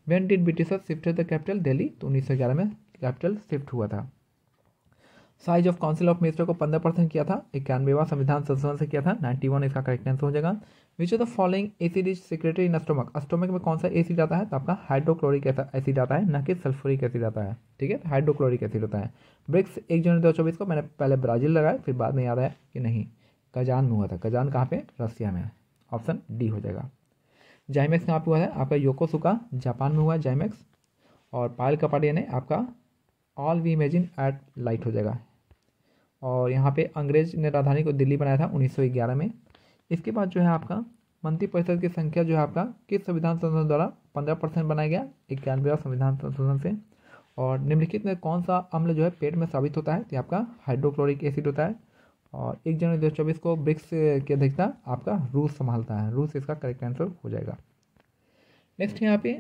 when did britisher shift the capital Delhi तो उन्नीस सौ ग्यारह में कैपिटल शिफ्ट हुआ था size of council of minister को पंद्रह परसेंट किया था इक्यानवेवा संविधान संशोधन से किया था नाइन्टी वन इसका करेक्ट आंसर हो जाएगा which of the following acid is secreted in stomach stomach में कौन सा एसिड आता है तो आपका हाइड्रोक्लोरिक एसिड आता है ना कि सल्फोरिक एसिड आता है ठीक है हाइड्रोक्लोरिक एसिड होता है ब्रिक्स एक जनवरी दो चौबीस को मैंने पहले ब्राजील लगाया फिर बाद में याद आया कि नहीं कजान में हुआ था कजान कहाँ पे रसिया में ऑप्शन डी हो जाएगा जाइमेक्स कहाँ पे हुआ है आपका योकोसुका जापान में हुआ है जाइमेक्स और पायल कपाडिया ने आपका All we imagine eight Light हो जाएगा और यहाँ पे अंग्रेज ने राजधानी को दिल्ली बनाया था 1911 में इसके बाद जो है आपका मंत्री परिषद की संख्या जो है आपका किस संविधान संशोधन द्वारा पंद्रह परसेंट बनाया गया इक्यानवे संविधान संशोधन से और निम्नलिखित में कौन सा अम्ल जो है पेट में साबित होता है तो आपका हाइड्रोक्लोरिक एसिड होता है और एक जनवरी दो हज़ार चौबीस को ब्रिक्स की अध्यक्षता आपका रूस संभालता है रूस इसका करेक्ट आंसर हो जाएगा नेक्स्ट यहाँ पे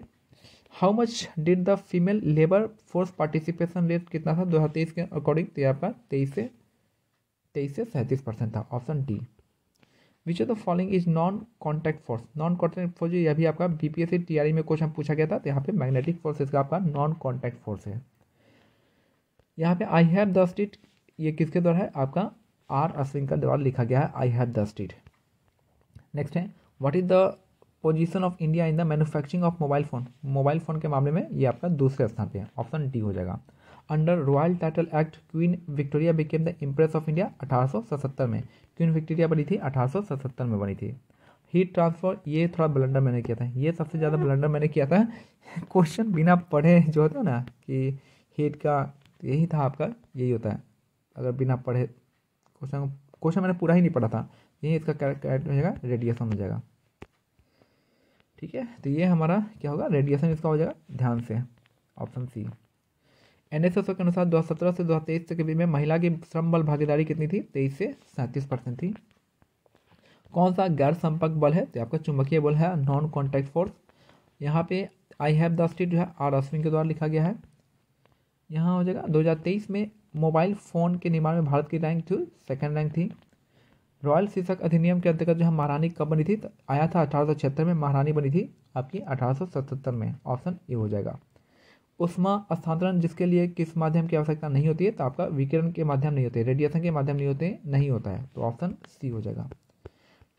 how much did the female labour force participation rate कितना था दो हज़ार तेईस के अकॉर्डिंग तो आपका तेईस से तेईस से सैंतीस परसेंट था option D which of the following is non contact force non contact force यह भी आपका बीपीएससी टीआरई e में क्वेश्चन पूछा गया था तो यहाँ पे मैग्नेटिक फोर्स इसका आपका नॉन कॉन्टैक्ट फोर्स है यहाँ पे आई हैव द स्ट्रीट ये किसके द्वारा है आपका आर अश्विन का द्वारा लिखा गया है I have the street next है what is the position of India in the manufacturing of mobile phone mobile phone के मामले में ये आपका दूसरे स्थान पे है ऑप्शन डी हो जाएगा under royal title act queen Victoria became the empress of India अठारह में क्वीन विक्टोरिया बनी थी अठारह में बनी थी हीट ट्रांसफर ये थोड़ा ब्लंडर मैंने किया था ये सबसे ज़्यादा ब्लंडर मैंने किया था क्वेश्चन बिना पढ़े जो होता है ना कि हीट का यही था आपका यही होता है अगर बिना पढ़े क्वेश्चन क्वेश्चन मैंने पूरा ही नहीं पढ़ा था यही इसका करेक्ट हो जाएगा रेडिएशन हो जाएगा ठीक है तो ये हमारा क्या होगा रेडिएशन इसका हो जाएगा ध्यान से ऑप्शन सी एन ओ के अनुसार दो हजार सत्रह से दो तेईस के बीच में महिला की श्रम बल भागीदारी कितनी थी तेईस से सैंतीस परसेंट थी कौन सा गैर संपर्क बल है तो आपका चुंबकीय बल है नॉन कॉन्टैक्ट फोर्स यहाँ पे आई हैव द स्टेट जो है आर अश्विन के द्वारा लिखा गया है यहाँ हो जाएगा दो हजार तेईस में मोबाइल फ़ोन के निर्माण में भारत की रैंक थी सेकेंड रैंक थी रॉयल शीर्षक अधिनियम के अंतर्गत जो है महारानी कब बनी थी तो आया था अठारह में महारानी बनी थी आपकी अठारह में ऑप्शन ए हो जाएगा उष्मा स्थानांतरण जिसके लिए किस माध्यम की आवश्यकता नहीं होती है तो आपका विकिरण के माध्यम नहीं होते रेडिएशन के माध्यम नहीं होते नहीं होता है तो ऑप्शन सी हो जाएगा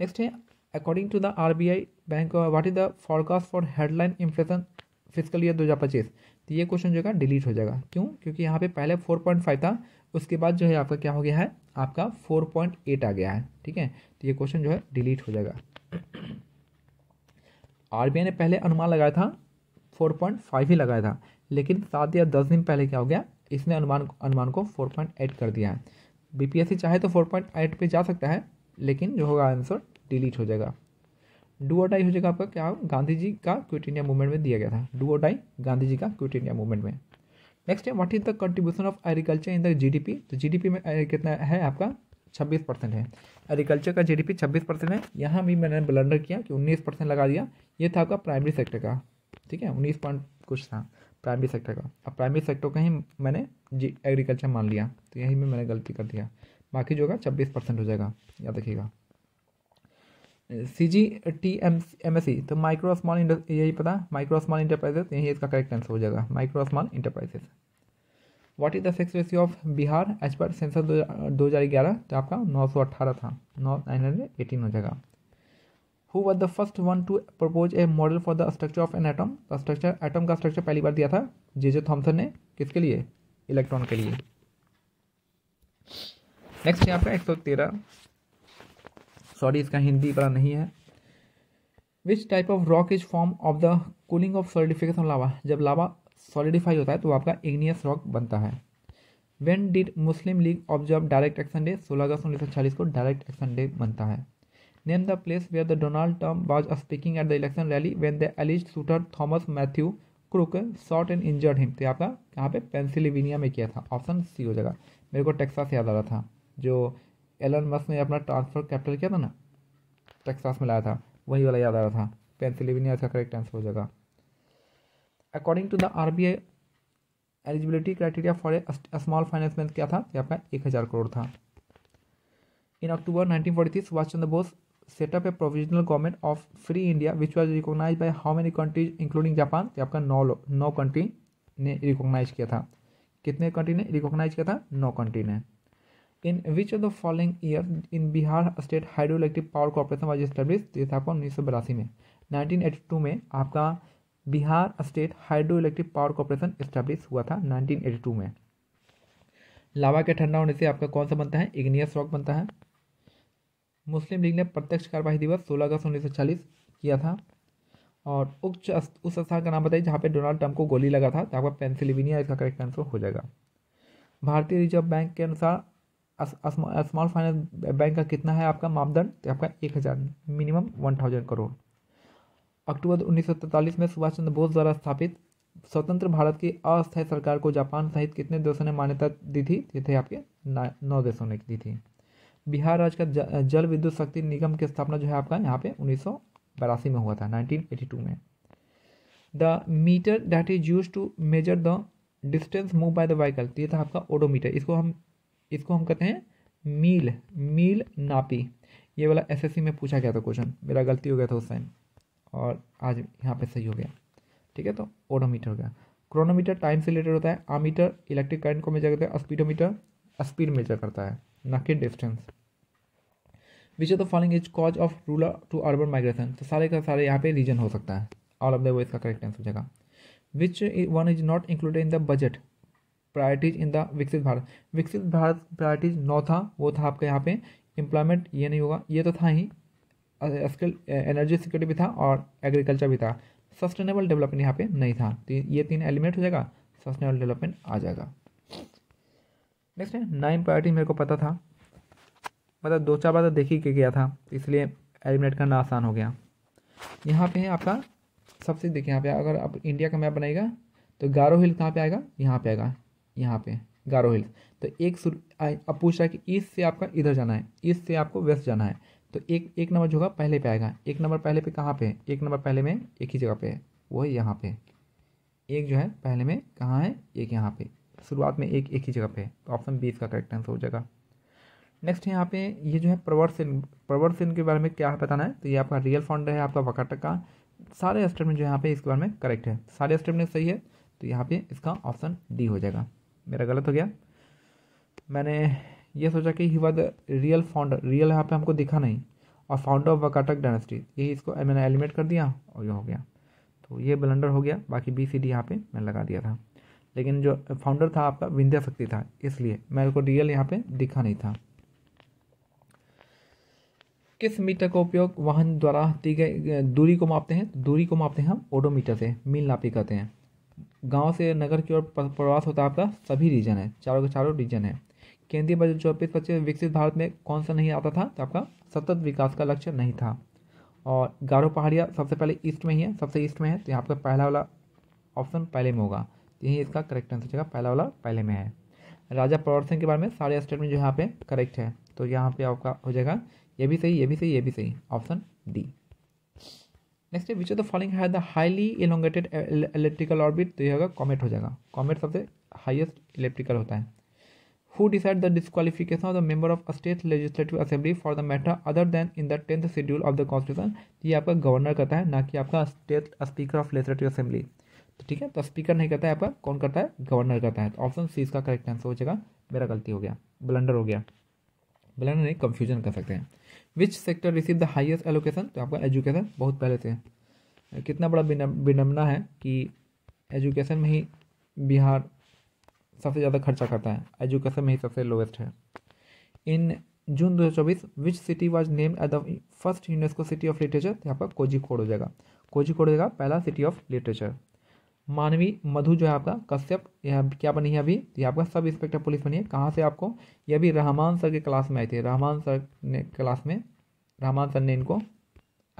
नेक्स्ट है according to the R B I bank what is the forecast for headline inflation physical year दो हज़ार पच्चीस तो ये क्वेश्चन जो है डिलीट हो जाएगा क्यों क्योंकि यहाँ पे पहले फोर पॉइंट फाइव था उसके बाद जो है आपका क्या हो गया है आपका फोर पॉइंट एट आ गया है ठीक है तो ये क्वेश्चन जो है डिलीट हो जाएगा आर बी आई ने पहले अनुमान लगाया था फोर पॉइंट फाइव ही लगाया था लेकिन सात या दस दिन पहले क्या हो गया इसने अनुमान अनुमान को फोर पॉइंट एट कर दिया है बीपीएससी चाहे तो फोर पॉइंट एट पर जा सकता है लेकिन जो होगा आंसर डिलीट हो जाएगा डू और डाई हो जाएगा आपका क्या गांधी जी का क्विट इंडिया मूवमेंट में दिया गया था डू और डाई गांधी जी का क्विट इंडिया मूवमेंट में नेक्स्ट है what is the contribution of agriculture in the GDP तो जीडीपी में कितना है आपका छब्बीस परसेंट है एग्रीकल्चर का जीडीपी छब्बीस परसेंट है यहाँ भी मैंने ब्लंडर किया कि उन्नीस परसेंट लगा दिया ये था आपका प्राइमरी सेक्टर का ठीक है उन्नीस पॉइंट कुछ था प्राइमरी सेक्टर का अब प्राइमरी सेक्टर का ही मैंने जी एग्रीकल्चर मान लिया तो यही में मैंने गलती कर दिया बाकी जो होगा छब्बीस परसेंट हो जाएगा याद रखिएगा C G T M M S C तो माइक्रो स्मॉल यही पता माइक्रो स्मॉल इंटरप्राइजेस यही इसका करेक्ट आंसर हो जाएगा micro small enterprises what is the sex ratio of Bihar as per census दो हज़ार ग्यारह तो आपका नौ सौ अट्ठारह था नौ नाइन हंड्रेड एटीन हो जाएगा who was the first one to propose a model for the structure of an atom structure atom का स्ट्रक्चर पहली बार दिया था जे जे थॉम्सन ने किसके लिए इलेक्ट्रॉन के लिए नेक्स्ट है आपका एक सौ तेरह सॉरी इसका हिंदी बड़ा नहीं है which type of rock is form of the cooling of solidification lava जब लावा सॉलिडिफाई होता है तो आपका इग्नियस रॉक बनता है when did Muslim League observe direct action day सोलह अगस्त उन्नीस सौ छियालीस को डायरेक्ट एक्शन डे बनता है named the place where the Donald Trump was speaking at the election rally when the alleged shooter Thomas Matthew Crooks shot and injured him तो आपका यहाँ पे पेंसिल्वेनिया में किया था ऑप्शन सी हो जाएगा मेरे को टेक्सास याद आ रहा था जो एलन मस्क ने अपना ट्रांसफर कैपिटल किया था ना टेक्सास में लाया था वही वाला याद आ रहा था पेंसिल्वेनिया इसका करेक्ट आंसर हो जाएगा according to the R B I eligibility criteria for a small finance में क्या था तो आपका एक हज़ार करोड़ था in October nineteen forty six Chandra Bose set up a provisional government of free India which was recognised by how many countries including Japan तो आपका नौ नौ कंट्री ने रिकोगनाइज किया था कितने कंट्री ने रिकोगनाइज किया था नौ कंट्री ने in which of the following year in Bihar state hydro electric power corporation was establish ये था आपका उन्नीस सौ में नाइनटीन एटी टू में आपका Bihar state hydro electric power corporation establish हुआ था नाइनटीन एटी टू में लावा के ठंडा होने से आपका कौन सा बनता है इग्नियस रॉक बनता है मुस्लिम लीग ने प्रत्यक्ष कार्यवाही दिवस सोलह अगस्त उन्नीस सौ चालीस किया था और उच्च उस स्थान का नाम बताइए जहाँ पे डोनाल्ड ट्रंप को गोली लगा था जहाँ पर पेंसिल्वेनिया इसका करेक्ट आंसर हो जाएगा भारतीय रिजर्व बैंक के अनुसार स्मॉल फाइनेंस बैंक का कितना है आपका मापदंड तो आपका एक हज़ार मिनिमम वन थाउजेंड करोड़ अक्टूबर उन्नीस में सुभाष चंद्र बोस द्वारा स्थापित स्वतंत्र भारत की अस्थायी सरकार को जापान सहित कितने देशों ने मान्यता दी थी ये थे आपके नौ देशों ने दी थी बिहार राज्य का जल विद्युत शक्ति निगम की स्थापना जो है आपका यहाँ पे उन्नीस में हुआ था 1982 में the meter that is use to measure the distance move by the vehicle तो ये था आपका ओडोमीटर इसको हम इसको हम कहते हैं मील मील नापी ये वाला एसएससी में पूछा गया था क्वेश्चन मेरा गलती हो गया था उस टाइम और आज यहाँ पे सही हो गया ठीक है तो ओडोमीटर हो गया क्रोनोमीटर टाइम से रिलेटेड होता है आमीटर इलेक्ट्रिक करंट को मेजर करता है स्पीडोमीटर स्पीड मेजर करता है ना कि distance which of the following is cause of rural to urban migration तो सारे का सारे यहाँ पे रीजन हो सकता है ऑल ऑफ द वो इसका करेक्ट आंसर हो जाएगा which one is not included in the budget priorities in the Viksit Bharat विकसित भारत प्रायोरिटीज नौ था वो था आपका यहाँ पे एम्प्लॉयमेंट ये नहीं होगा ये तो था ही स्किल एनर्जी सिक्योरिटी भी था और एग्रीकल्चर भी था सस्टेनेबल डेवलपमेंट यहाँ पे नहीं था तो ये तीन एलिमेंट हो जाएगा सस्टेनेबल डेवलपमेंट आ जाएगा नेक्स्ट है नाइन प्रायोरिटी मेरे को पता था मतलब दो चार बार तो देख ही के गया था इसलिए एलिमिनेट करना आसान हो गया यहाँ पे है आपका सबसे देखिए यहाँ पे अगर आप इंडिया का मैप बनाएगा तो गारो हिल कहाँ पे आएगा यहाँ पे आएगा यहाँ पे गारो हिल्स तो एक अब पूछ रहा है कि ईस्ट से आपका इधर जाना है ईस्ट से आपको वेस्ट जाना है तो एक एक नंबर जो होगा पहले पे आएगा एक नंबर पहले पे कहाँ पे एक नंबर पहले में एक ही जगह पे है वो है यहाँ पे एक जो है पहले में कहाँ है एक यहाँ पे शुरुआत में एक एक ही जगह पे तो ऑप्शन बी इसका करेक्ट आंसर हो जाएगा नेक्स्ट यहाँ पे ये जो है प्रवर सिंह प्रवर सिंह के बारे में क्या बताना है तो ये आपका रियल फंड है आपका वकाटक का सारे स्टेटमेंट जो यहाँ पे इसके बारे में करेक्ट है सारे स्टेटमेंट सही है तो यहाँ पे इसका ऑप्शन डी हो जाएगा मेरा गलत हो गया मैंने ये सोचा कि ही रियल फाउंडर रियल यहाँ पे हमको दिखा नहीं और फाउंडर ऑफ वकाटक डायनेस्टी यही इसको मैंने एलिमेट कर दिया और ये हो गया तो ये ब्लेंडर हो गया बाकी बी सी डी यहाँ पे मैंने लगा दिया था लेकिन जो फाउंडर था आपका विंध्या शक्ति था इसलिए मैं को रियल यहाँ पे दिखा नहीं था किस मीटर का उपयोग वाहन द्वारा दी गई दूरी को मापते हैं दूरी को मापते हैं हम ओडोमीटर से मील नापी करते हैं गांव से नगर की ओर प्रवास होता है आपका सभी रीजन है चारों के चारों रीजन है केंद्रीय बजट चौबीस पच्चीस विकसित भारत में कौन सा नहीं आता था तो आपका सतत विकास का लक्ष्य नहीं था और गारो पहाड़िया सबसे पहले ईस्ट में ही है सबसे ईस्ट में है तो यहाँ आपका पहला वाला ऑप्शन पहले में होगा तो यही इसका करेक्ट आंसर जाएगा पहला वाला पहले में है राजा प्रवर सिंह के बारे में सारे स्टेटमेंट जो यहाँ पे करेक्ट है तो यहाँ पे आपका हो जाएगा ये भी सही ये भी सही ये भी सही option D next which of the following है the highly elongated electrical orbit तो ये होगा कॉमेट हो जाएगा कॉमेट सबसे हाइएस्ट इलेक्ट्रिकल होता है who decide the disqualification of the member of state legislative assembly for the matter other than in the tenth schedule of the constitution ये आपका गवर्नर करता है ना कि आपका state speaker of legislative assembly तो ठीक है तो स्पीकर नहीं करता है आपका कौन करता है गवर्नर करता है तो ऑप्शन सी इसका करेक्ट आंसर हो जाएगा मेरा गलती हो गया ब्लेंडर हो गया ब्लेंडर नहीं कंफ्यूजन कर सकते हैं which sector receive the highest allocation तो आपका एजुकेशन बहुत पहले से है कितना बड़ा विनमना है कि एजुकेशन में ही बिहार सबसे ज़्यादा खर्चा करता है एजुकेशन में ही सबसे लोएस्ट है in June 2024 which city was named at the first UNESCO city of literature यहाँ पर खोड़ हो जाएगा खोड़ हो जाएगा पहला सिटी ऑफ लिटरेचर मानवी मधु जो है आपका कश्यप यह क्या बनी है अभी तो ये आपका सब इंस्पेक्टर पुलिस बनी है कहाँ से आपको ये अभी रहमान सर के क्लास में आई थी रहमान सर ने क्लास में रहमान सर ने इनको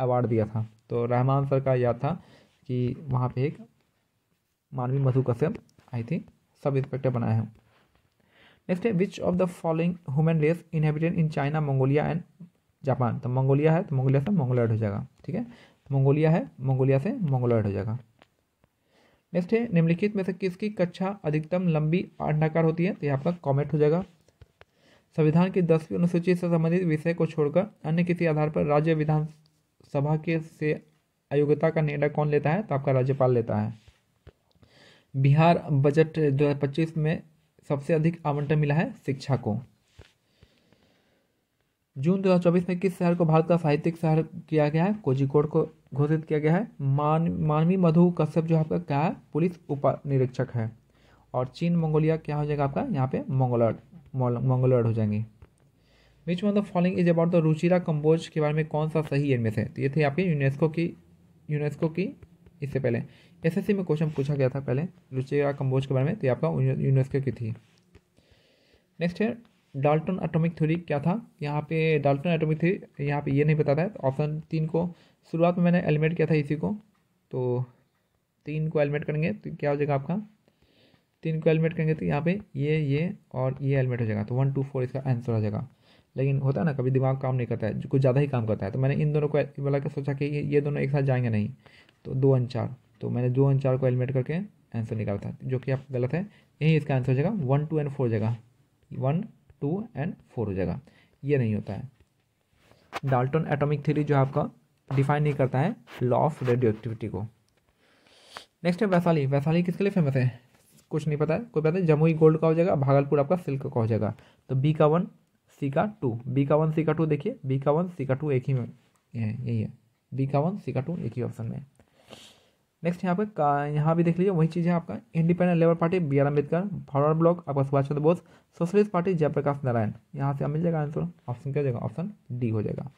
अवार्ड दिया था तो रहमान सर का याद था कि वहाँ पे एक मानवी मधु कश्यप आई थी सब इंस्पेक्टर बनाए हैं नेक्स्ट है which of the following human race inhabited in China Mongolia and Japan तो मंगोलिया है तो मंगोलिया से मंगोलॉइड हो जाएगा ठीक है तो मंगोलिया है मंगोलिया से मंगोलॉइड हो जाएगा नेक्स्ट है निम्नलिखित में से किसकी कक्षा अधिकतम लंबी अंडाकार होती है तो ये आपका कॉमेंट हो जाएगा संविधान की दसवीं अनुसूची से संबंधित विषय को छोड़कर अन्य किसी आधार पर राज्य विधानसभा के से अयोग्यता का निर्णय कौन लेता है तो आपका राज्यपाल लेता है बिहार बजट दो में सबसे अधिक आवंटन मिला है शिक्षा को जून 2024 में किस शहर को भारत का साहित्यिक शहर किया गया है कोजिकोड को घोषित किया गया है मान मानवी मधु कश्यप जो आपका क्या है पुलिस उप निरीक्षक है और चीन मंगोलिया क्या हो जाएगा आपका यहाँ पे मंगोलर्ड मंगोलर्ड हो जाएंगे which one the following is about the Ruchira Kamboj के बारे में कौन सा सही है इनमें से तो ये थे आपके यूनेस्को की यूनेस्को की इससे पहले एसएससी में क्वेश्चन पूछा गया था पहले रुचिरा कंबोज के बारे में तो ये आपका यूनेस्को की थी नेक्स्ट है डाल्टन एटॉमिक थ्योरी क्या था यहाँ पे डाल्टन एटॉमिक थ्योरी यहाँ पे ये नहीं बताता है तो ऑप्शन तीन को शुरुआत में मैंने एलिमेट किया था इसी को तो तीन को एलिमेट करेंगे तो क्या हो जाएगा आपका तीन को एलिमेट करेंगे तो यहाँ पे ये ये और ये एलिमेट हो जाएगा तो वन टू फोर इसका आंसर हो जाएगा लेकिन होता है ना कभी दिमाग काम नहीं करता है कुछ ज़्यादा ही काम करता है तो मैंने इन दोनों को बोला के सोचा कि ये दोनों एक साथ जाएंगे नहीं तो दो अन चार तो मैंने दो अन चार को एलिमेट करके आंसर निकाला था जो कि आप गलत है यही इसका आंसर हो जाएगा वन टू एंड फोर जगह वन टू एंड फोर हो जाएगा ये नहीं होता है डाल्टन एटॉमिक थ्योरी जो आपका डिफाइन नहीं करता है लॉ ऑफ रेडियो एक्टिविटी को नेक्स्ट है वैशाली वैशाली किसके लिए फेमस है कुछ नहीं पता है कोई पता है जमुई गोल्ड का हो जाएगा भागलपुर आपका सिल्क का हो जाएगा तो बी का वन सी का टू बी का वन सी का टू देखिए बी का वन सी का टू एक ही में है यही है बी का वन सी का टू एक ही ऑप्शन में नेक्स्ट यहाँ पे यहाँ भी देख लीजिए वही चीज़ है आपका independent labour party B R Ambedkar forward bloc आपका सुभाष चंद्र बोस सोशलिस्ट पार्टी जयप्रकाश नारायण यहाँ से आप मिल जाएगा आंसर ऑप्शन क्या हो जाएगा ऑप्शन डी हो जाएगा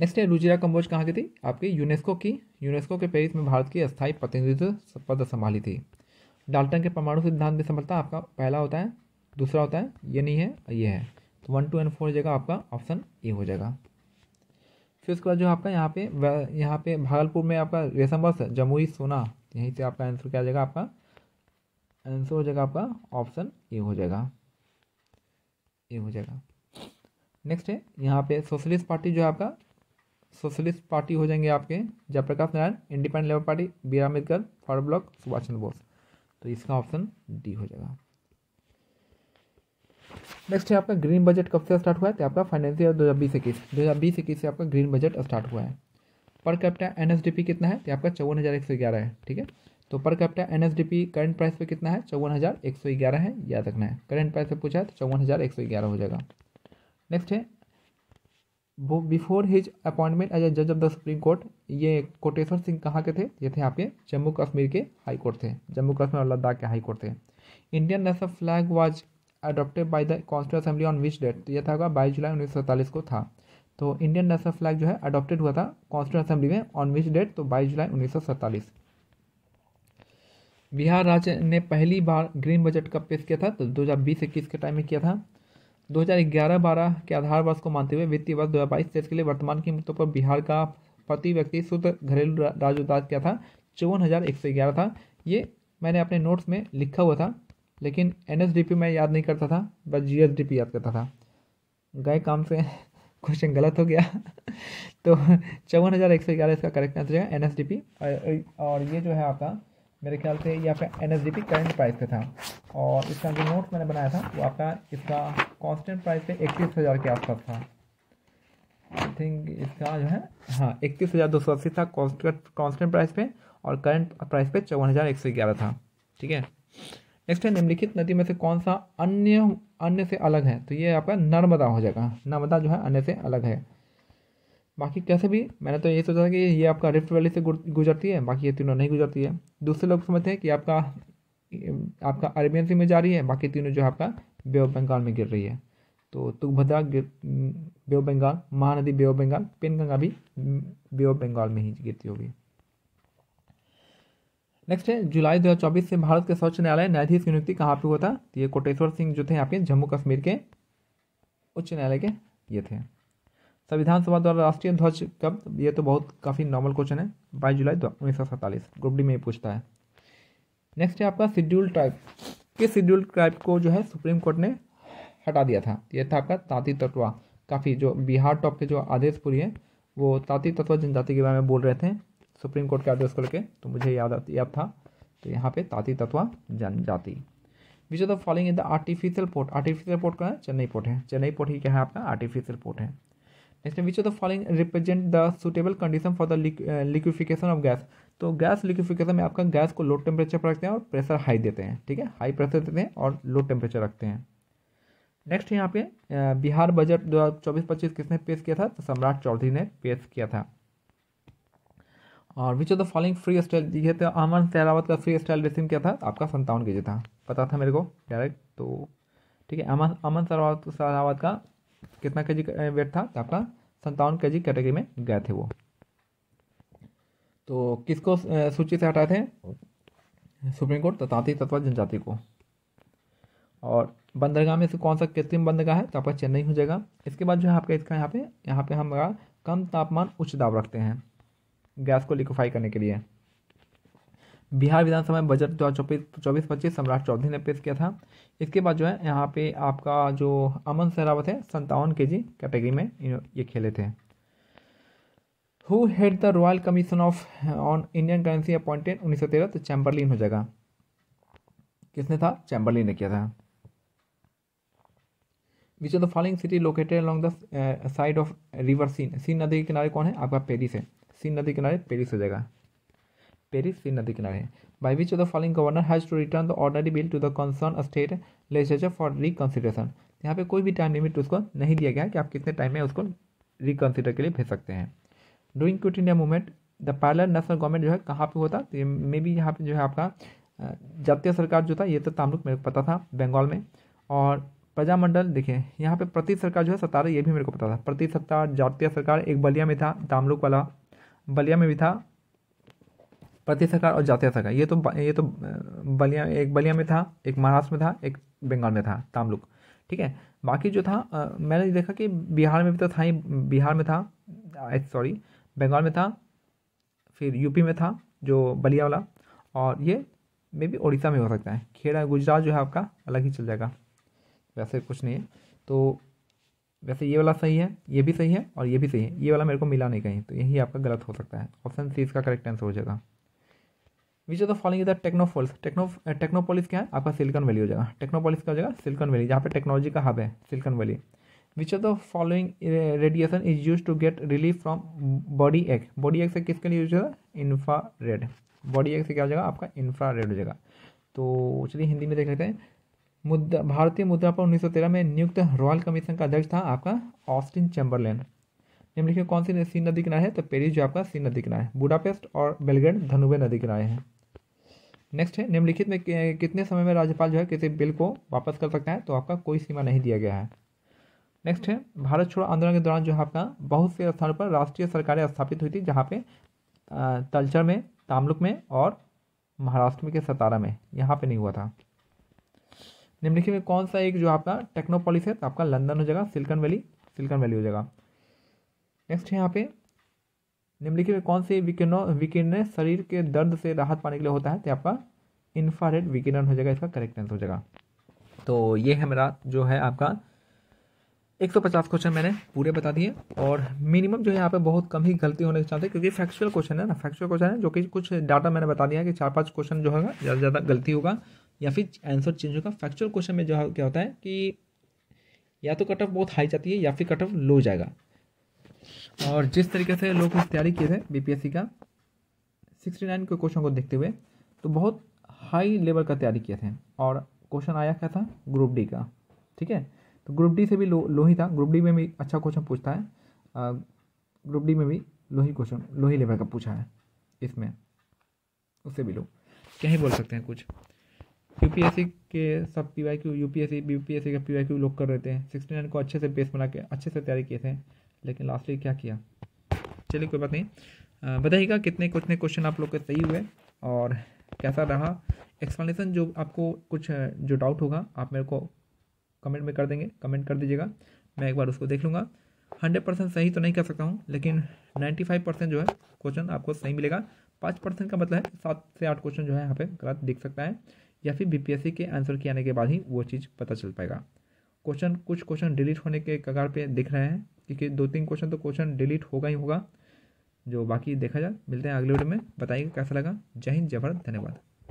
नेक्स्ट है रुजिरा कंबोज कहाँ की थी आपकी यूनेस्को की यूनेस्को के पेरिस में भारत की अस्थायी प्रतिनिधित्व पद संभाली थी डाल्टन के परमाणु सिद्धांत में समझता आपका पहला होता है दूसरा होता है ये नहीं है ये है तो वन टू एंड फोर जगह आपका ऑप्शन ए हो जाएगा फिर उसके बाद जो आपका यहाँ पे यहाँ पे भागलपुर में आपका रेशम बस जमुई सोना यहीं से आपका आंसर क्या जाएगा आपका आंसर हो जाएगा आपका ऑप्शन ए हो जाएगा ए हो जाएगा नेक्स्ट है यहाँ पे सोशलिस्ट पार्टी जो है आपका सोशलिस्ट पार्टी हो जाएंगे आपके Jayaprakash Narayan independent labour party B R Ambedkar for bloc Subhash Chandra Bose तो इसका ऑप्शन डी हो जाएगा नेक्स्ट है आपका ग्रीन बजट कब से स्टार्ट हुआ है तो आपका फाइनेंशियल दो हज़ार बीस इक्कीस दो हज़ार बीस इक्कीस से आपका ग्रीन बजट स्टार्ट हुआ है per capita N S D P कितना है तो आपका चौवन हज़ार एक सौ ग्यारह है ठीक है तो per capita N S D P current price पे कितना है चौवन हज़ार एक सौ ग्यारह है याद रखना है करंट प्राइस पे पूछा है तो चौवन हज़ार एक सौ ग्यारह हो जाएगा नेक्स्ट है वो before his appointment as a जज ऑफ द सुप्रीम कोर्ट ये कोटेश्वर सिंह कहाँ के थे ये थे आपके जम्मू कश्मीर के हाई कोर्ट थे जम्मू कश्मीर और लद्दाख के हाई कोर्ट थे Indian national flag was adopted by the constituent assembly on which date तो यह था होगा बाईस जुलाई उन्नीस को था तो इंडियन नेशनल फ्लैग जो है अडोप्टेड हुआ था कॉन्स्टिट्यूट असेंबली में ऑन विच डेट तो बाईस जुलाई उन्नीस बिहार राज्य ने पहली बार ग्रीन बजट कब पेश किया था तो दो हज़ार के टाइम में किया था ग्यारह बारह के आधार वर्ष को मानते हुए वित्तीय वर्ष 2022 तेईस के लिए वर्तमान की कीमतों पर बिहार का प्रति व्यक्ति शुद्ध घरेलू राज दाज क्या था चौवन हज़ार एक सौ ग्यारह था ये मैंने अपने नोट्स में लिखा हुआ था लेकिन एन एस डी पी मैं याद नहीं करता था बस जी एस डी पी याद करता था गए काम से क्वेश्चन गलत हो गया तो चौवन हज़ार एक सौ ग्यारह इसका करेक्ट आंसर है एन एस डी पी और ये जो है आपका मेरे ख्याल से ये आपका एन करंट प्राइस पे था और इसका जो नोट मैंने बनाया था वो आपका इसका कांस्टेंट प्राइस पे इकतीस हज़ार के आसपास था आई थिंक इसका जो है हाँ इकतीस हज़ार दो सौ अस्सी था कांस्टेंट प्राइस पे और करंट प्राइस पे चौवन हज़ार एक सौ ग्यारह था ठीक है नेक्स्ट है निम्नलिखित नदी में से कौन सा अन्य अन्य से अलग है तो ये आपका नर्मदा हो जाएगा नर्मदा जो है अन्य से अलग है बाकी कैसे भी मैंने तो ये सोचा था कि ये आपका रिफ्ट वैली से गुजरती है बाकी ये तीनों नहीं गुजरती है दूसरे लोग समझते हैं कि आपका आपका अरेबियन सी में जा रही है बाकी तीनों जो है आपका बे ऑफ बंगाल में गिर रही है तो तुगभद्रा गिर bay of Bengal Mahanadi bay of Bengal Penganga भी बे ऑफ बंगाल में ही गिरती होगी नेक्स्ट है जुलाई 2024 से भारत के सर्वोच्च न्यायालय न्यायाधीश की नियुक्ति कहाँ पे हुआ था तो ये कोटेश्वर सिंह जो थे आपके जम्मू कश्मीर के उच्च न्यायालय के ये थे संविधान सभा द्वारा राष्ट्रीय ध्वज कब ये तो बहुत काफ़ी नॉर्मल क्वेश्चन है बाईस जुलाई उन्नीस सौ सैंतालीस ग्रुप डी में ये पूछता है नेक्स्ट है आपका शेड्यूल ट्राइब किस शेड्यूल ट्राइब को जो है सुप्रीम कोर्ट ने हटा दिया था यह था आपका ताती तत्वा काफ़ी जो बिहार टॉप के जो आदेश पूरी है वो ताती तत्व जनजाति के बारे में बोल रहे थे सुप्रीम कोर्ट के आदेश को लेकर तो मुझे याद याद था तो यहाँ पे ताती तत्व जनजाति which of the following in the artificial port artificial port का है चेन्नई पोर्ट है चेन्नई पोर्ट ही क्या है आपका आर्टिफिशियल पोर्ट है next which of the following represent the suitable condition for the liquefaction of gas तो गैस लिक्विफिकेशन में आपका गैस को लो टेम्परेचर पर रखते हैं और प्रेशर हाई देते हैं ठीक है हाई प्रेशर देते हैं और लो टेम्परेचर रखते हैं नेक्स्ट यहाँ पे uh, बिहार बजट दो हज़ार चौबीस पच्चीस किसने पेश किया था तो सम्राट चौधरी ने पेश किया था और which of the following freestyle ये तो अमन सहरावत का फ्री स्टाइल रेसिंग क्या था आपका संतावन के जी था पता था मेरे को डायरेक्ट तो ठीक है अमन अमन सहरावत सहरावत का कितना के जी वेट था तो आपका संतावन के जी कैटेगरी में गए थे वो तो किसको सूची से हटाए थे सुप्रीम कोर्ट तथाती तत्व जनजाति को और बंदरगाह में से कौन सा कृत्रिम बंदरगाह है तो आपका चेन्नई हो जाएगा इसके बाद जो है आपका इसका यहाँ पे यहाँ पे हमारा कम तापमान उच्च दाब रखते हैं गैस को लिक्विफाई करने के लिए बिहार विधानसभा में बजट दो हज़ार चौबीस चौबीस पच्चीस सम्राट चौधरी ने पेश किया था इसके बाद जो है यहाँ पे आपका जो अमन सहरावत है संतावन के जी कैटेगरी में ये खेले थे who head the royal commission of on Indian currency appointed उन्नीस सौ तेरह तो चैम्बरलिन हो जाएगा किसने था चैम्बरलिन ने किया था which of the following city located along the side of river Seine Seine नदी के किनारे कौन है आपका पेरिस है सीन नदी के किनारे पेरिस हो जाएगा पेरिस श्री नदी किनारे by which the following governor has to return the ordinary bill to the concern state legislature for reconsideration यहाँ पे कोई भी टाइम लिमिट उसको नहीं दिया गया कि आप कितने टाइम में उसको रिकन्सिडर के लिए भेज सकते हैं during quit India movement the parallel national government जो है कहाँ पे होता तो मे बी यहाँ पे जो है आपका जातीय सरकार जो था ये तो तामरुक मेरे को पता था बंगाल में और प्रजामंडल देखिए यहाँ पे प्रति सरकार जो है सतारा ये भी मेरे को पता था प्रति सत्ता जातीय सरकार एक बलिया में था तामलुक वाला बलिया में भी था प्रति सरकार और जातीय सरकार ये तो ये तो बलिया एक बलिया में था एक महाराष्ट्र में था एक बंगाल में था तामलुक ठीक है बाकी जो था आ, मैंने देखा कि बिहार में भी तो था ही बिहार में था सॉरी बंगाल में था फिर यूपी में था जो बलिया वाला और ये मे बी उड़ीसा में हो सकता है खेड़ा गुजरात जो है आपका अलग ही चल जाएगा वैसे कुछ नहीं है तो वैसे ये वाला सही है ये भी सही है और ये भी सही है ये वाला मेरे को मिला नहीं कहीं तो यही आपका गलत हो सकता है ऑप्शन सी इसका करेक्ट आंसर हो जाएगा विच ऑफ द फॉलोइंग इधर टेक्नोफॉल्स टेक्नो टेक्नोपोलिस क्या है आपका सिलिकॉन वैली हो जाएगा टेक्नोपोलिस क्या हो जाएगा सिलिकॉन वैली जहाँ पे टेक्नोलॉजी का हब है Silicon Valley which of the following radiation is use to get relief from body ache body ache से किसके लिए यूज होगा इन्फ्रा रेड बॉडी एग से क्या हो जाएगा आपका इन्फ्रा रेड हो जाएगा तो चलिए हिंदी में देख लेते हैं मुद्दा भारतीय मुद्रा पर 1913 में नियुक्त रॉयल कमीशन का अध्यक्ष था आपका ऑस्टिन चैम्बरलैन निम्नलिखित कौन सी सी नदी किनारे है तो पेरिस जो आपका सी नदी किनारे है बुडापेस्ट और बेलग्रेड धनुबे नदी किनारे है नेक्स्ट है निम्नलिखित में कितने समय में राज्यपाल जो है किसी बिल को वापस कर सकता है तो आपका कोई सीमा नहीं दिया गया है नेक्स्ट है भारत छोड़ो आंदोलन के दौरान जो है आपका बहुत से स्थानों पर राष्ट्रीय सरकारें स्थापित हुई थी जहाँ पे तलचर में तामलुक में और महाराष्ट्र में के सतारा में यहाँ पे नहीं हुआ था निम्नलिखित में कौन सा एक जो आपका टेक्नोपोलिस है तो आपका लंदन हो जाएगा सिल्कन वैली सिल्कन वैली हो जाएगा नेक्स्ट है यहाँ पे निम्नलिखित में कौन से विकिरणों विकिरण शरीर के दर्द से राहत पाने के लिए होता है तो आपका इन्फ्रारेड विकिरण हो जाएगा इसका करेक्ट आंसर हो जाएगा तो ये है मेरा जो है आपका 150 क्वेश्चन मैंने पूरे बता दिए और मिनिमम जो है यहाँ पे बहुत कम ही गलती होने के चांस है क्योंकि फैक्चुअल क्वेश्चन है ना फैक्चुअल क्वेश्चन है जो कि कुछ डाटा मैंने बता दिया कि चार पांच क्वेश्चन जो होगा ज़्यादा ज़्यादा गलती होगा या फिर आंसर चेंज होगा फैक्चुअल क्वेश्चन में जो क्या होता है कि या तो कट ऑफ बहुत हाई जाती है या फिर कट ऑफ लो जाएगा और जिस तरीके से लोग तैयारी किए थे बीपीएससी का 69 के क्वेश्चन को देखते हुए तो बहुत हाई लेवल का तैयारी किए थे और क्वेश्चन आया क्या था ग्रुप डी का ठीक है तो ग्रुप डी से भी लो लोही था ग्रुप डी में भी अच्छा क्वेश्चन पूछता है ग्रुप डी में भी लोही क्वेश्चन लोही लेवल का पूछा है इसमें उससे भी लोग क्या ही बोल सकते हैं कुछ यूपीएससी के सब P Y Q S C के पी वाई क्यू लोग कर रहे थे सिक्सटी नाइन को अच्छे से बेस बना के अच्छे से तैयारी किए थे लेकिन लास्टली क्या किया चलिए कोई बात नहीं बताइएगा कितने कितने क्वेश्चन आप लोग के सही हुए और कैसा रहा एक्सप्लेनेशन जो आपको कुछ जो डाउट होगा आप मेरे को कमेंट में कर देंगे कमेंट कर दीजिएगा मैं एक बार उसको देख लूँगा हंड्रेड परसेंट सही तो नहीं कर सकता हूँ लेकिन नाइन्टी फाइव परसेंट जो है क्वेश्चन आपको सही मिलेगा पाँच परसेंट का मतलब है सात से आठ क्वेश्चन जो है यहाँ पे गलत दिख सकता है या फिर बीपीएससी के आंसर के आने के बाद ही वो चीज़ पता चल पाएगा क्वेश्चन कुछ क्वेश्चन डिलीट होने के कगार पे दिख रहे हैं क्योंकि दो तीन क्वेश्चन तो क्वेश्चन डिलीट होगा ही होगा जो बाकी देखा जाए मिलते हैं अगले वीडियो में बताइए कैसा लगा जय हिंद जय भारत धन्यवाद